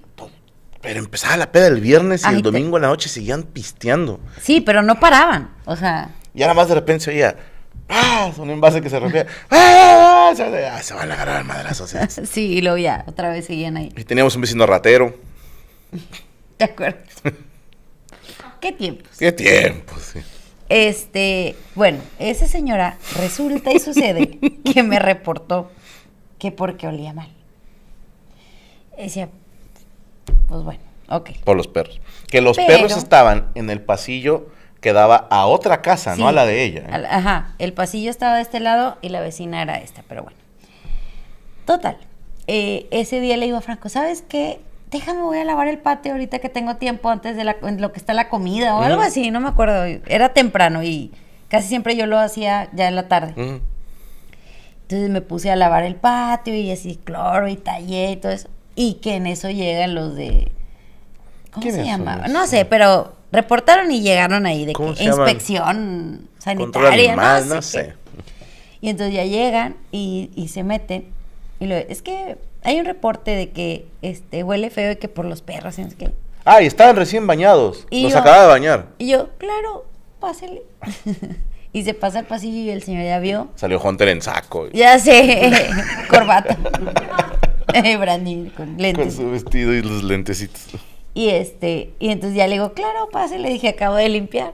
Pero empezaba la peda el viernes y el domingo a la noche seguían pisteando. Sí, pero no paraban. O sea. Y ahora más de repente se oía ¡Ah! Un envase que se rompía. [laughs] ¡Ah! Se, va a ah, van a agarrar al madrazo. ¿sí? [laughs] sí, y luego ya, otra vez seguían ahí. Y teníamos un vecino ratero. ¿Te [laughs] acuerdas? ¿Qué tiempos? ¿Qué tiempos? Este, bueno, esa señora resulta y sucede que me reportó que porque olía mal. Decía, pues bueno, ok. Por los perros. Que los perros estaban en el pasillo quedaba a otra casa, no a la de ella. ¿eh? Ajá, el pasillo estaba de este lado y la vecina era esta, pero bueno. Total, eh, ese día le digo a Franco, ¿sabes qué? Déjame, voy a lavar el patio ahorita que tengo tiempo antes de lo que está la comida o algo así, no me acuerdo. Era temprano y casi siempre yo lo hacía ya en la tarde. Entonces me puse a lavar el patio y así cloro y tallé y todo eso. Y que en eso llegan los de ¿Cómo se llamaba? No sé, este? pero reportaron y llegaron ahí de que inspección sanitaria. no, no sé. Y entonces ya llegan y, se meten. Y es que hay un reporte de que este huele feo y que por los perros. Ah, y estaban recién bañados. Y los acaba de bañar. Y yo, claro, pásele. [laughs] y se pasa al pasillo y el señor ya vio. Salió Hunter en saco. Ya sé, [laughs] corbata. [laughs] Brandy con lentes. Con su vestido y los lentecitos. Y este, y entonces ya le digo, claro, pase, le dije, acabo de limpiar.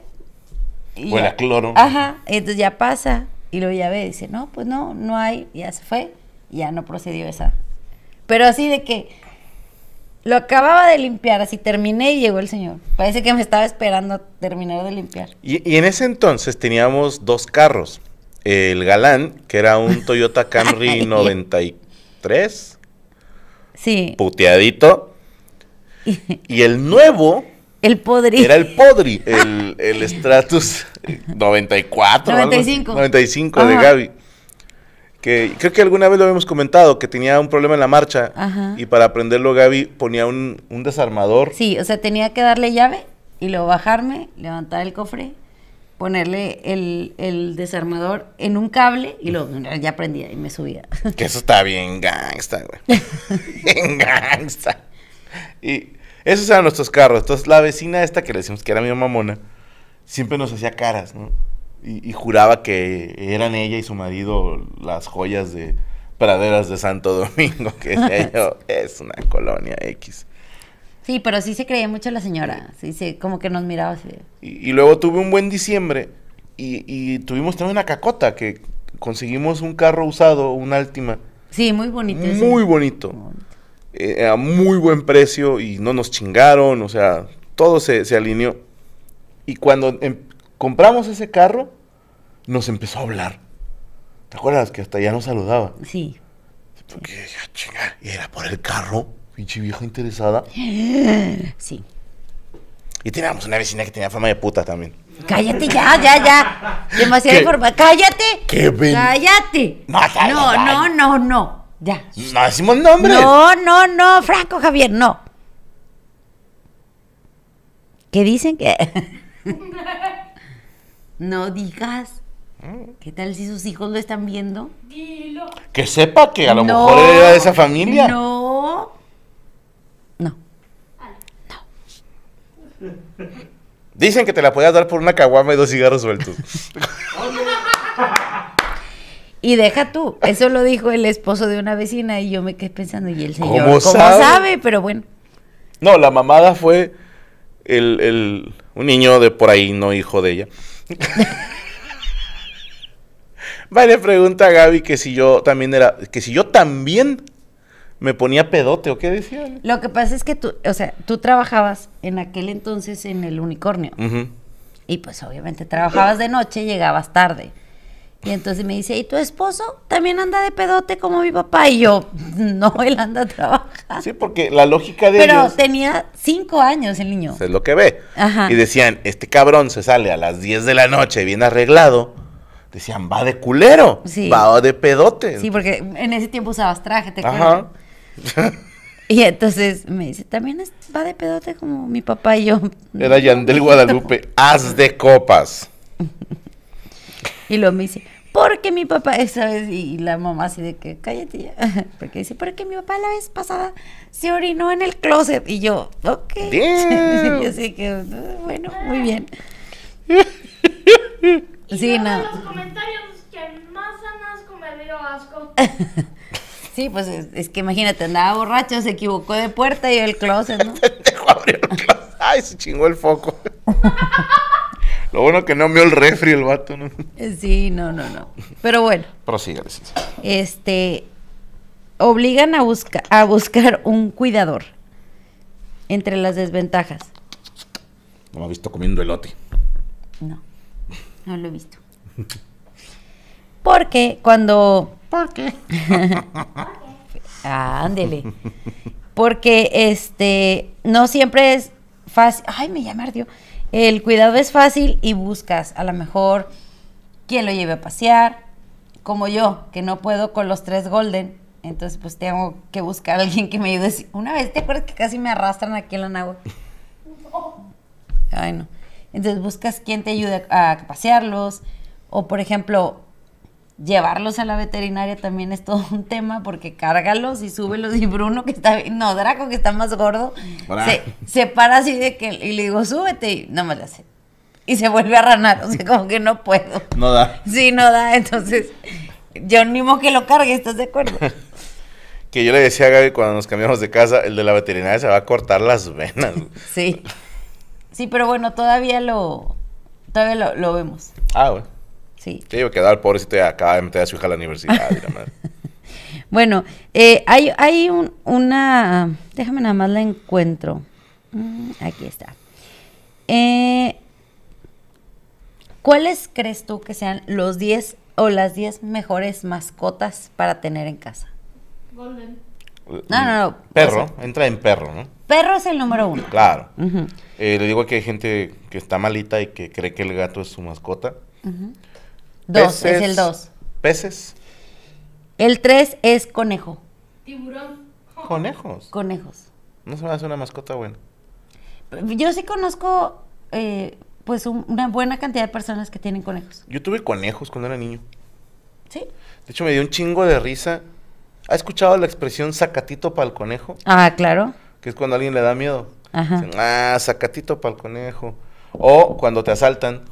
Y cloro. Ajá, entonces ya pasa. Y luego ya ve, dice, no, pues no, no hay, ya se fue, ya no procedió esa. Pero así de que lo acababa de limpiar, así terminé y llegó el señor. Parece que me estaba esperando terminar de limpiar. Y, en ese entonces teníamos dos carros. El galán, que era un Toyota Camry 93. [laughs] Sí. Puteadito. [laughs] Y el nuevo... El Podri. Era el Podri, el, el Stratus 94. 95. 95 de Gaby. Que creo que alguna vez lo habíamos comentado, que tenía un problema en la marcha. Y para aprenderlo Gaby ponía un, desarmador. Sí, o sea, tenía que darle llave y luego bajarme, levantar el cofre, ponerle el, desarmador en un cable y luego ya prendía y me subía. Que eso está bien gangsta, güey. [laughs] bien gangsta. Y... Esos eran nuestros carros. Entonces, la vecina esta que le decimos que era mi mamona, siempre nos hacía caras, ¿no? Y, juraba que eran ella y su marido las joyas de praderas de Santo Domingo, que decía [laughs] es una colonia X. Sí, pero sí se creía mucho la señora. Sí, sí como que nos miraba así. Y, luego tuve un buen diciembre y, tuvimos también una cacota que conseguimos un carro usado, un Altima. Sí, muy bonito. bonito. Muy bonito. Eh, a muy buen precio y no nos chingaron, o sea, todo se, alineó. Y cuando em, compramos ese carro, nos empezó a hablar. ¿Te acuerdas que hasta ya nos saludaba? Sí. Porque, chingar, y era por el carro, pinche vieja interesada. [gasps] Sí. Y teníamos una vecina que tenía fama de puta también. Cállate ya, ya, ya. [laughs] demasiado Cállate. Qué Cállate. no, no, no, no. Ya. No decimos nombres. No, no, no, Franco Javier, no. ¿Qué dicen que.? [laughs] no digas. ¿Qué tal si sus hijos lo están viendo? Dilo. Que sepa que a lo mejor era de esa familia. No. No. No. Dicen que te la podías dar por una caguama y dos cigarros sueltos. [laughs] Y deja tú, eso lo dijo el esposo de una vecina y yo me quedé pensando, ¿y el señor cómo, sabe? Pero bueno. No, la mamada fue el, un niño de por ahí, no hijo de ella. [laughs] vale, pregunta a Gaby que si yo también era, que si yo también me ponía pedote o qué decía. Lo que pasa es que tú, o sea, tú trabajabas en aquel entonces en el unicornio. Y pues obviamente trabajabas de noche, llegabas tarde. Y entonces me dice, ¿y tu esposo también anda de pedote como mi papá? Y yo, [laughs] no, él anda a trabajar Sí, porque la lógica de Pero tenía cinco años el niño. es lo que ve. Y decían, este cabrón se sale a las diez de la noche bien arreglado. Decían, va de culero, sí. va de pedote. Sí, porque en ese tiempo usabas traje, te acuerdas. [laughs] Y entonces me dice, también va de pedote como mi papá y yo. Era Yandel Guadalupe, [laughs] haz de copas. Y luego me dice, porque mi papá, esa vez, y, la mamá así de que, cállate ya. [laughs] Porque dice, porque mi papá la vez pasada se orinó en el closet. Y yo, ok. [laughs] yo así que, ah, bueno, muy bien. [laughs] sí, no. los comentarios que más han asco me dio asco. sí, pues es, que imagínate, andaba borracho, se equivocó de puerta y el closet, ¿no? Dejó abrir el closet. Ay, se chingó el foco. Lo bueno que no me el refri el vato, ¿no? Eh, sí, no, no, no. Pero bueno. Prosiga, Este. Obligan a, a buscar un cuidador. Entre las desventajas. No me ha visto comiendo elote. No. No lo he visto. [laughs] Porque cuando. ¿Por qué? [laughs] ándele. Porque este. No siempre es fácil. Ay, me llama ardió el cuidado es fácil y buscas a lo mejor quien lo lleve a pasear, como yo, que no puedo con los tres golden, entonces pues tengo que buscar a alguien que me ayude. Una vez, ¿te acuerdas que casi me arrastran aquí en la [laughs] Ay, no. Entonces buscas quien te ayude a pasearlos, o por ejemplo, llevarlos a la veterinaria también es todo un tema porque cárgalos y súbelos y Bruno que está no, Draco que está más gordo, se, para así de que y le digo, "Súbete" y no me le hace. Y se vuelve a ranar, o sea, como que no puedo. No da. Sí, no da, entonces yo animo que lo cargue, ¿estás de acuerdo? [laughs] que yo le decía a Gaby cuando nos cambiamos de casa, el de la veterinaria se va a cortar las venas. sí. Sí, pero bueno, todavía lo todavía lo, lo vemos. Ah, bueno. Te Sí, iba a quedar pobrecito y acaba de meter a su hija a la universidad. [laughs] Bueno, eh, hay, una. Déjame nada más la encuentro. Mm, aquí está. Eh, ¿Cuáles crees tú que sean los 10 o las 10 mejores mascotas para tener en casa? Golden. Mm, no, no, no. Perro, entra en perro, ¿no? Perro es el número uno. Claro. Eh, le digo que hay gente que está malita y que cree que el gato es su mascota. Ajá. Dos, es el dos. Peces. El tres es conejo. Tiburón. Conejos. Conejos. No se me hace una mascota buena. Yo sí conozco eh, pues una buena cantidad de personas que tienen conejos. Yo tuve conejos cuando era niño. ¿Sí? De hecho, me dio un chingo de risa. ¿Ha escuchado la expresión sacatito para el conejo? Ah, claro. Que es cuando alguien le da miedo. Ajá. ah, sacatito para el conejo. O cuando te asaltan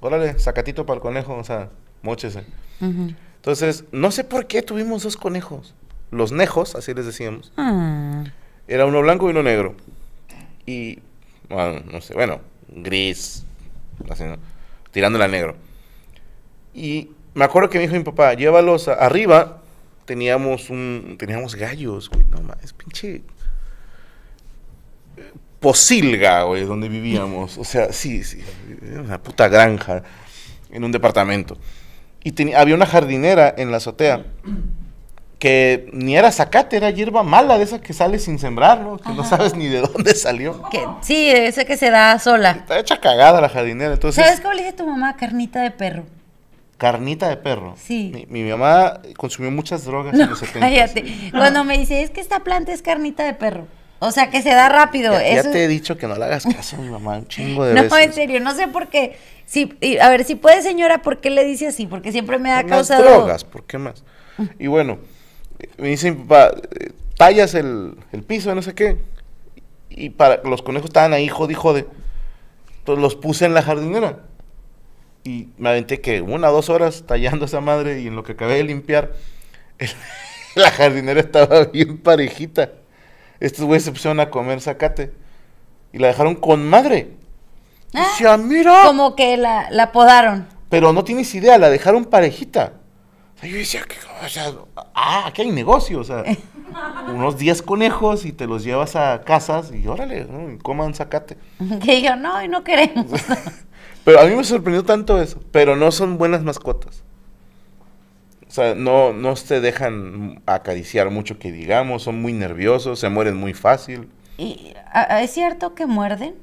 órale, sacatito para el conejo, o sea, mochese. Entonces, no sé por qué tuvimos dos conejos. Los nejos, así les decíamos. Ah. Era uno blanco y uno negro. Y, bueno, no sé, bueno, gris, así, ¿no? tirándole negro. Y me acuerdo que me dijo mi papá, llévalos arriba, teníamos un, teníamos gallos, güey, no más, pinche Posilga, güey, donde vivíamos. O sea, sí, sí. una puta granja en un departamento. Y había una jardinera en la azotea que ni era zacate, era hierba mala, de esa que sale sin sembrarlo, Que no sabes ni de dónde salió. Que, sí, de esa que se da sola. Está hecha cagada la jardinera, entonces... ¿Sabes cómo le dice tu mamá? Carnita de perro. Carnita de perro. Sí. Mi, mamá consumió muchas drogas en los 70. Cuando me dice, es que esta planta es carnita de perro. O sea, que se da rápido. Ya, te he dicho que no le hagas caso a mi mamá un chingo de no, veces. [laughs] No, en serio, no sé por qué. Si, a ver, si puede, señora, ¿por qué le dice así? Porque siempre me da causa causado... drogas, ¿por qué más? Y bueno, me dicen, papá, tallas el, piso, no sé qué. Y para los conejos estaban ahí, jode jode. Entonces los puse en la jardinera. Y me aventé que una o dos horas tallando esa madre y en lo que acabé de limpiar, [laughs] la jardinera estaba bien parejita estos güeyes se pusieron a comer zacate. Y la dejaron con madre. Ah, mira. Como que la, la podaron. Pero no tienes idea, la dejaron parejita. yo decía, o ah, aquí hay negocio. O sea, [laughs] unos días conejos y te los llevas a casas y órale, coman zacate. [laughs] que yo no, y no queremos. [laughs] pero a mí me sorprendió tanto eso. Pero no son buenas mascotas. O sea, no, no te dejan acariciar mucho que digamos, son muy nerviosos, se mueren muy fácil. ¿Y es cierto que muerden?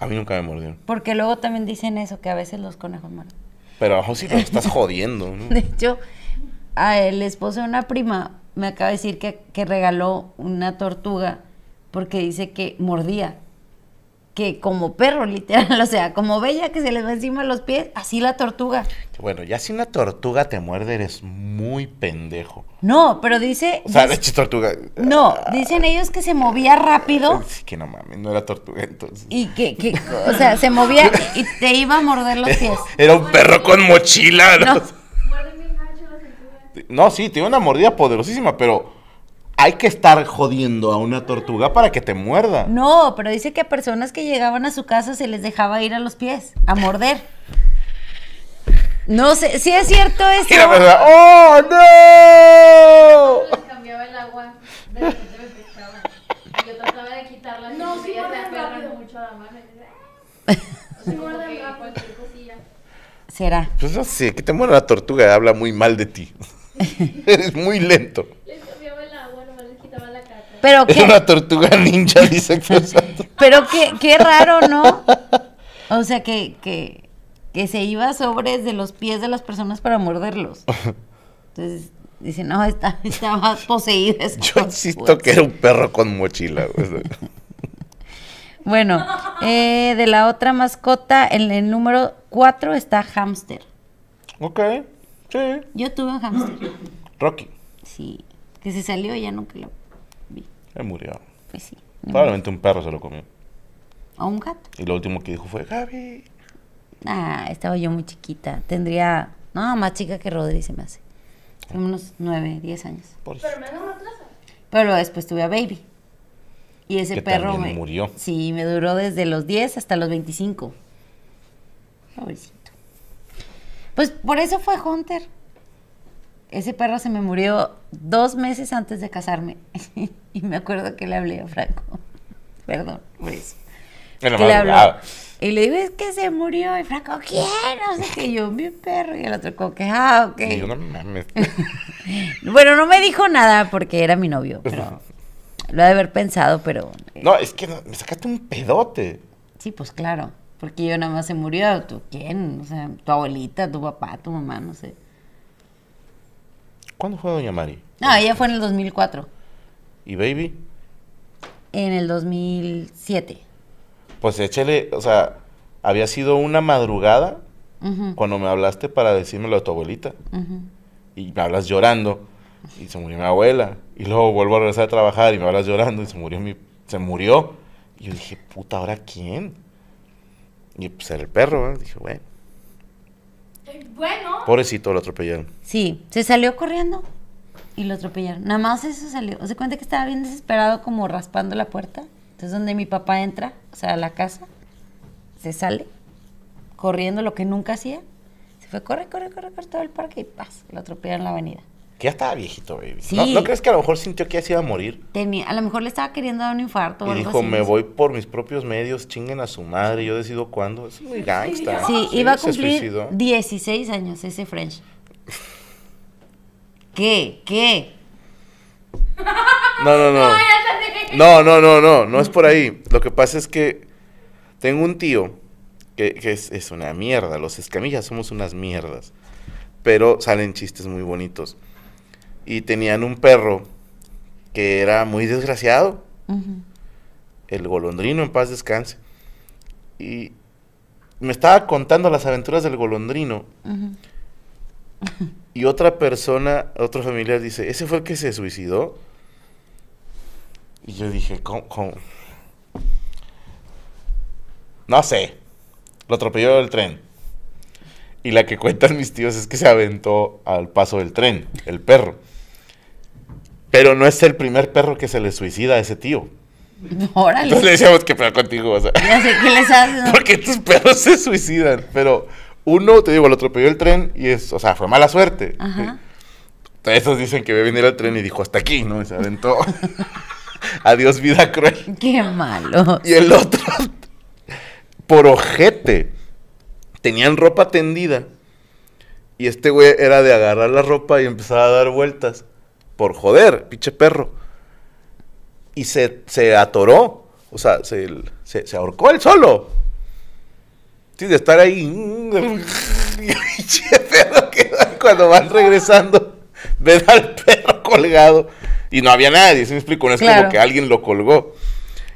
A mí nunca me mordieron. Porque luego también dicen eso, que a veces los conejos muerden. Pero ojo, si los estás jodiendo, ¿no? [laughs] De hecho, a el esposo de una prima me acaba de decir que, que regaló una tortuga porque dice que mordía que como perro, literal, [laughs] o sea, como bella que se le va encima los pies, así la tortuga. Bueno, ya si una tortuga te muerde, eres muy pendejo. No, pero dice. O sea, hecho, tortuga. No, ah. dicen ellos que se movía rápido. [laughs] que no mames, no era tortuga entonces. Y que, o sea, se movía y te iba a morder los pies. [laughs] Era un perro con mochila. No, no sí, tiene una mordida poderosísima, pero hay que estar jodiendo a una tortuga para que te muerda. No, pero dice que a personas que llegaban a su casa se les dejaba ir a los pies, a morder. No sé, si es cierto esto. que. ¡oh, no! Les cambiaba el agua, de yo trataba de quitarla. No, sí, me mucho a la ah, [laughs] Será. Pues no sé, que te muera la tortuga, habla muy mal de ti. [laughs] Eres muy lento. Pero qué... una tortuga ninja, dice [laughs] Pero qué, qué raro, ¿no? O sea, que, se iba sobre de los pies de las personas para morderlos. Entonces, Dice, no, está, poseída. Yo insisto que era un perro con mochila. bueno, eh, de la otra mascota, en el, número 4 está hamster. Ok, sí. Yo tuve un hamster. Rocky. Sí, que se salió y ya no creo él murió. Pues sí. Probablemente un perro se lo comió. O un gato. Y lo último que dijo fue, Gaby. Ah, estaba yo muy chiquita. Tendría, no, más chica que Rodri se me hace. Tengo unos nueve, diez años. Por Pero Pero después tuve a Baby. Y ese perro me murió. Sí, me duró desde los 10 hasta los 25. Pobrecito. Pues por eso fue Hunter ese perro se me murió dos meses antes de casarme. [laughs] y me acuerdo que le hablé a Franco. [laughs] Perdón le hablé Y le digo, es que se murió. Y Franco, ¿quién? O sea, que yo, mi perro. Y el otro, como que, ah, no mames. [laughs] bueno, no me dijo nada porque era mi novio, pero lo ha de haber pensado, pero. Eh, no, es que me sacaste un pedote. Sí, pues claro. Porque yo nada más se murió. ¿Tú quién? O sea, tu abuelita, tu papá, tu mamá, no sé. ¿Cuándo fue Doña Mari? Ah, ella fue en el 2004. ¿Y Baby? En el 2007. Pues échale, o sea, había sido una madrugada cuando me hablaste para decírmelo de tu abuelita. Y me hablas llorando. Y se murió mi abuela. Y luego vuelvo a regresar a trabajar y me hablas llorando y se murió mi... Se murió. Y yo dije, puta, ¿ahora quién? Y pues era el perro, ¿eh? Dije, bueno bueno. Pobrecito, lo atropellaron. Sí, se salió corriendo y lo atropellaron. Nada más eso salió. ¿Se cuenta que estaba bien desesperado como raspando la puerta? Entonces donde mi papá entra, o sea, a la casa, se sale corriendo lo que nunca hacía. Se fue, corre, corre, corre, por todo el parque y paz, lo atropellaron en la avenida. Que ya estaba viejito, baby. ¿No, crees que a lo mejor sintió que ya se iba a morir? a lo mejor le estaba queriendo dar un infarto. Y dijo, me voy por mis propios medios, chinguen a su madre, yo decido cuándo. Es muy gangsta. Sí, iba a cumplir 16 años ese French. ¿Qué? ¿Qué? No, no, no. [laughs] No, no, no, no, no es por ahí. Lo que pasa es que tengo un tío que, es, es una mierda. Los escamillas somos unas mierdas. Pero salen chistes muy bonitos y tenían un perro que era muy desgraciado, el golondrino en paz descanse. Y me estaba contando las aventuras del golondrino. Y otra persona, otro familiar dice, ¿ese fue el que se suicidó? Y yo dije, ¿cómo? cómo? No sé. Lo atropelló el tren. Y la que cuentan mis tíos es que se aventó al paso del tren, el perro. Pero no es el primer perro que se le suicida a ese tío. [laughs] Órale. Entonces le decíamos que para contigo, [laughs] [laughs] Porque tus perros se suicidan. Pero uno, te digo, lo atropelló el tren y es, o sea, fue mala suerte. Ajá. Esos dicen que ve venir el tren y dijo hasta aquí, ¿no? Y se aventó. Adiós, vida cruel. Qué malo. Y el otro, por ojete, tenían ropa tendida. Y este güey era de agarrar la ropa y empezar a dar vueltas por joder, pinche perro. Y se, atoró, o sea, se, ahorcó él solo. Sí, de estar ahí. Mm, pinche cuando van regresando, ven al perro colgado. Y no había nadie, se me explico, no es como que alguien lo colgó.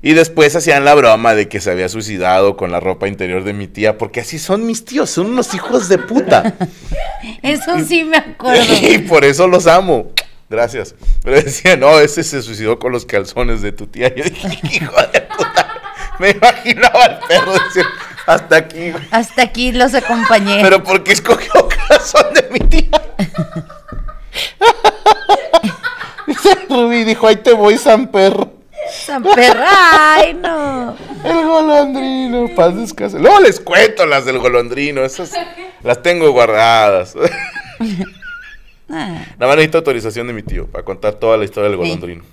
Y después hacían la broma de que se había suicidado con la ropa interior de mi tía, porque así son mis tíos, son unos hijos de puta. [laughs] eso sí me acuerdo. [laughs] Y por eso los amo. Gracias. Pero decía, no, ese se suicidó con los calzones de tu tía. Yo dije, [laughs] hijo de puta. Me imaginaba al perro decía, hasta aquí. Hasta aquí los acompañé. Pero ¿por qué escogió calzón de mi tía? [laughs] Rubí dijo, ahí te voy, San Perro. San Perro, ay, no. El golondrino, paz descanse. Luego les cuento las del golondrino, esas las tengo guardadas. [laughs] Eh. Nada más necesito autorización de mi tío para contar toda la historia del golondrino.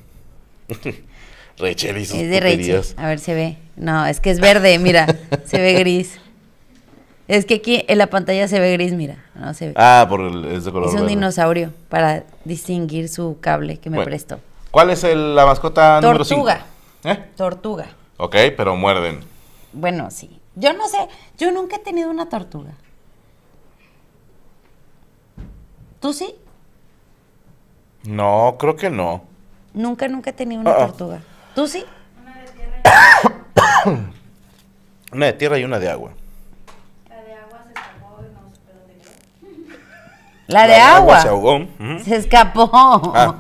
Sí. [laughs] Es de A ver, se ve. No, es que es verde, mira. [laughs] se ve gris. Es que aquí en la pantalla se ve gris, mira. No se ve. Ah, por el, es de color Es un dinosaurio para distinguir su cable que me prestó. ¿Cuál es la mascota Tortuga. número ¿Eh? Tortuga. Ok, pero muerden. Bueno, sí. Yo no sé, yo nunca he tenido una tortuga. ¿Tú sí? No, creo que no. Nunca, nunca he tenido una ah, ah. tortuga. ¿Tú sí? [coughs] Una de tierra y una de agua. La de, agua. Se escapó ahogó. agua Se escapó. Ah.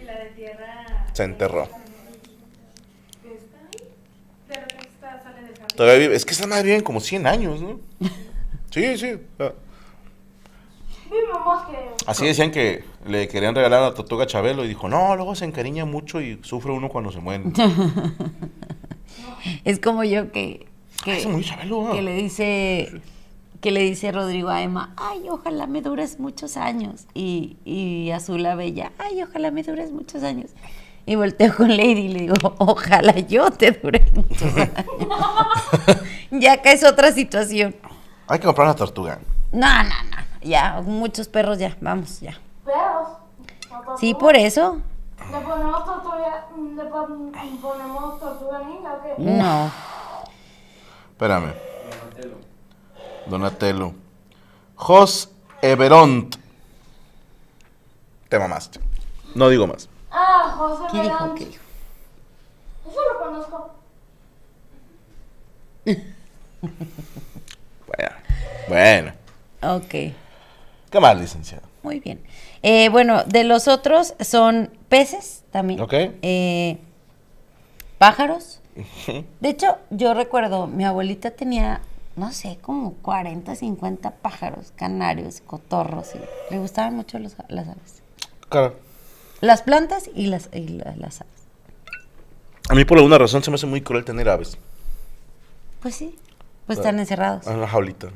Y la de tierra... Se enterró. Todavía vive. Es que está madre viven como 100 años, ¿no? Sí, sí. Así decían que le querían regalar a la tortuga a Chabelo y dijo, no, luego se encariña mucho y sufre uno cuando se muere. [laughs] es como yo que, ah, que, le dice que le dice Rodrigo a Emma, ay, ojalá me dures muchos años. Y, y Azul la Bella, ay, ojalá me dures muchos años. Y volteo con Lady y le digo, ojalá yo te dure muchos años. [laughs] ya que es otra situación. Hay que comprar una tortuga. No, no, no. Ya, muchos perros ya, vamos, ya. ¿Perros? Sí, por eso. ¿Le ponemos tortuga, le ponemos tortuga o qué? No. Espérame. Donatello. Donatello. Jos Everont. Te mamaste. No digo más. Ah, José ¿Qué ¿Qué dijo? Eso lo conozco. [laughs] Bueno. Bueno. Ok más, Muy bien. Eh, bueno, de los otros son peces también. Ok. Eh, pájaros. De hecho, yo recuerdo, mi abuelita tenía, no sé, como 40, 50 pájaros, canarios, cotorros. Y le gustaban mucho las aves. Claro. Las plantas y las, las aves. A mí por alguna razón se me hace muy cruel tener aves. Pues sí. Pues ah. están encerrados. En la jaulita.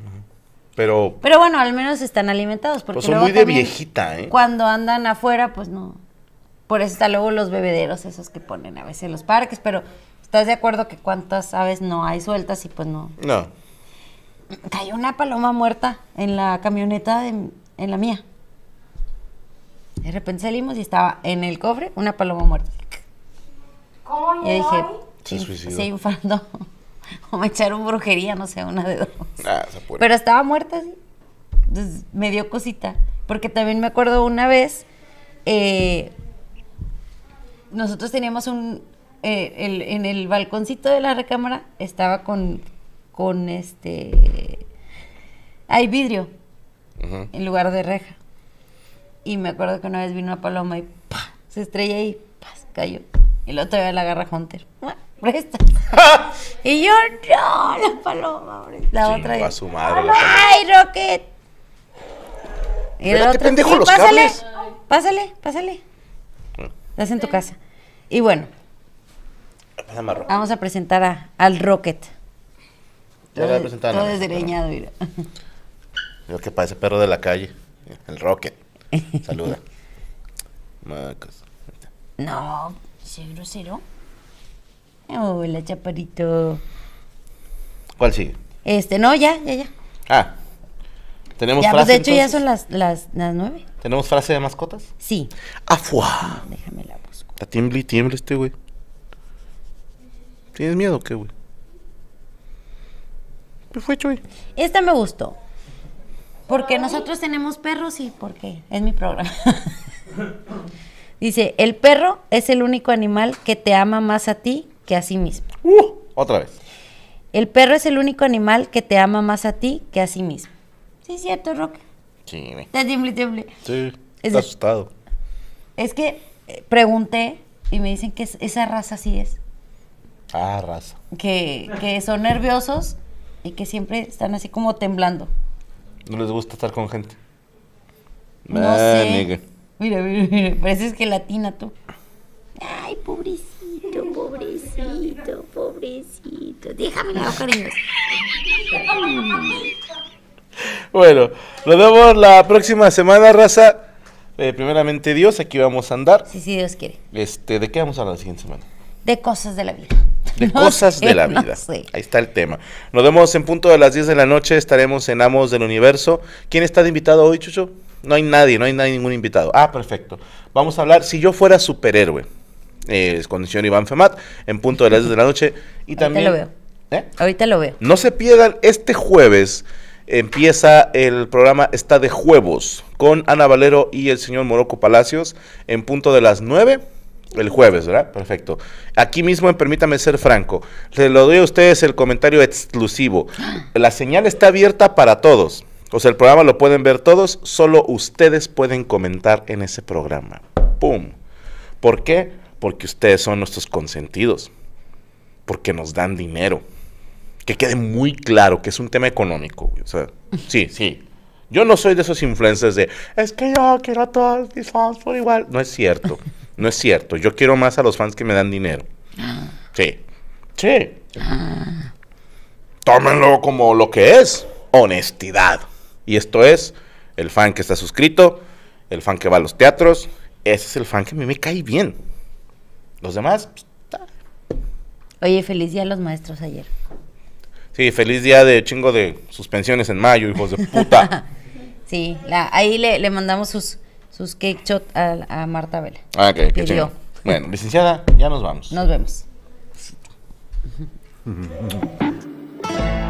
Pero, bueno, al menos están alimentados. Porque pues son muy de viejita, ¿eh? Cuando andan afuera, pues no. Por eso está luego los bebederos esos que ponen a veces en los parques, pero ¿estás de acuerdo que cuántas aves no hay sueltas y pues no? No. Cayó una paloma muerta en la camioneta, en la mía. De repente salimos y estaba en el cofre una paloma muerta. ¿Cómo? Y dije, se suicidó. Se [laughs] o me echaron brujería, no sé, una de dos. Ah, Pero estaba muerta, así. Entonces, me dio cosita. Porque también me acuerdo una vez, eh, nosotros teníamos un, eh, en el balconcito de la recámara, estaba con, con este, hay vidrio, en lugar de reja. Y me acuerdo que una vez vino una paloma y se estrella y cayó. Y otro todavía la agarra Hunter. [laughs] y yo, no, la paloma, La otra. A Ay, Rocket. Y la los pásale, pásale, pásale. Mm. Estás en tu casa. Y bueno. Vamos a presentar a, al Rocket. todo, desgreñado, mira. Yo que parece perro de la calle. El Rocket. [laughs] Saluda. Marcos. No, sí grosero. Hola, chaparito. ¿Cuál sigue? Este, no, ya, ya, ya. Ah. Tenemos ya, frase. Pues de hecho, ya son las, las, nueve. ¿Tenemos frase de mascotas? Sí. ¡Afua! Déjame la busco. La tiemble y tiemble este, güey. ¿Tienes miedo o qué, güey? ¿Qué pues fue, güey? Esta me gustó. Porque nosotros tenemos perros y porque es mi programa. [laughs] Dice, el perro es el único animal que te ama más a ti que a sí mismo. Uh, otra vez. El perro es el único animal que te ama más a ti que a sí mismo. Sí, es cierto, Roque. Sí, Está Sí, es está asustado. Es que eh, pregunté y me dicen que esa raza sí es. Ah, raza. Que, son nerviosos y que siempre están así como temblando. No les gusta estar con gente. No ah, sé. Mira, mira, mira. Pareces que latina tú. Ay, pobrecito pobrecito, pobrecito, Déjame los [laughs] Bueno, nos vemos la próxima semana, raza. Eh, primeramente Dios, aquí vamos a andar. Sí, sí, Dios quiere. Este, ¿De qué vamos a hablar la siguiente semana? De cosas de la vida. De [laughs] cosas de la vida. Ahí está el tema. Nos vemos en punto de las 10 de la noche, estaremos en Amos del Universo. ¿Quién está de invitado hoy, Chucho? No hay nadie, no hay ningún invitado. Ah, perfecto. Vamos a hablar, si yo fuera superhéroe. Eh, es con Iván Femat, en punto de las 10 de la noche. Y Ahorita lo veo. ¿eh? Ahorita lo veo. No se pierdan, este jueves empieza el programa Está de Juegos con Ana Valero y el señor Moroco Palacios en punto de las 9. El jueves, ¿verdad? Perfecto. Aquí mismo, permítame ser franco, le lo doy a ustedes el comentario exclusivo. La señal está abierta para todos. O sea, el programa lo pueden ver todos, solo ustedes pueden comentar en ese programa. ¡Pum! ¿Por qué? porque ustedes son nuestros consentidos, porque nos dan dinero. Que quede muy claro que es un tema económico. sí, sí. Yo no soy de esos influencers de, es que yo quiero a todos mis fans por igual. No es cierto, no es cierto. Yo quiero más a los fans que me dan dinero. Sí, sí. Tómenlo como lo que es, honestidad. Y esto es el fan que está suscrito, el fan que va a los teatros. Ese es el fan que a mí me cae bien. Los demás, pues, Oye, feliz día a los maestros ayer. Sí, feliz día de chingo de suspensiones en mayo, hijos de puta. [laughs] sí, ahí le, le, mandamos sus, sus cake shot a, a Marta Vela. Ah, ok, qué Bueno, licenciada, ya nos vamos. Nos vemos. [laughs]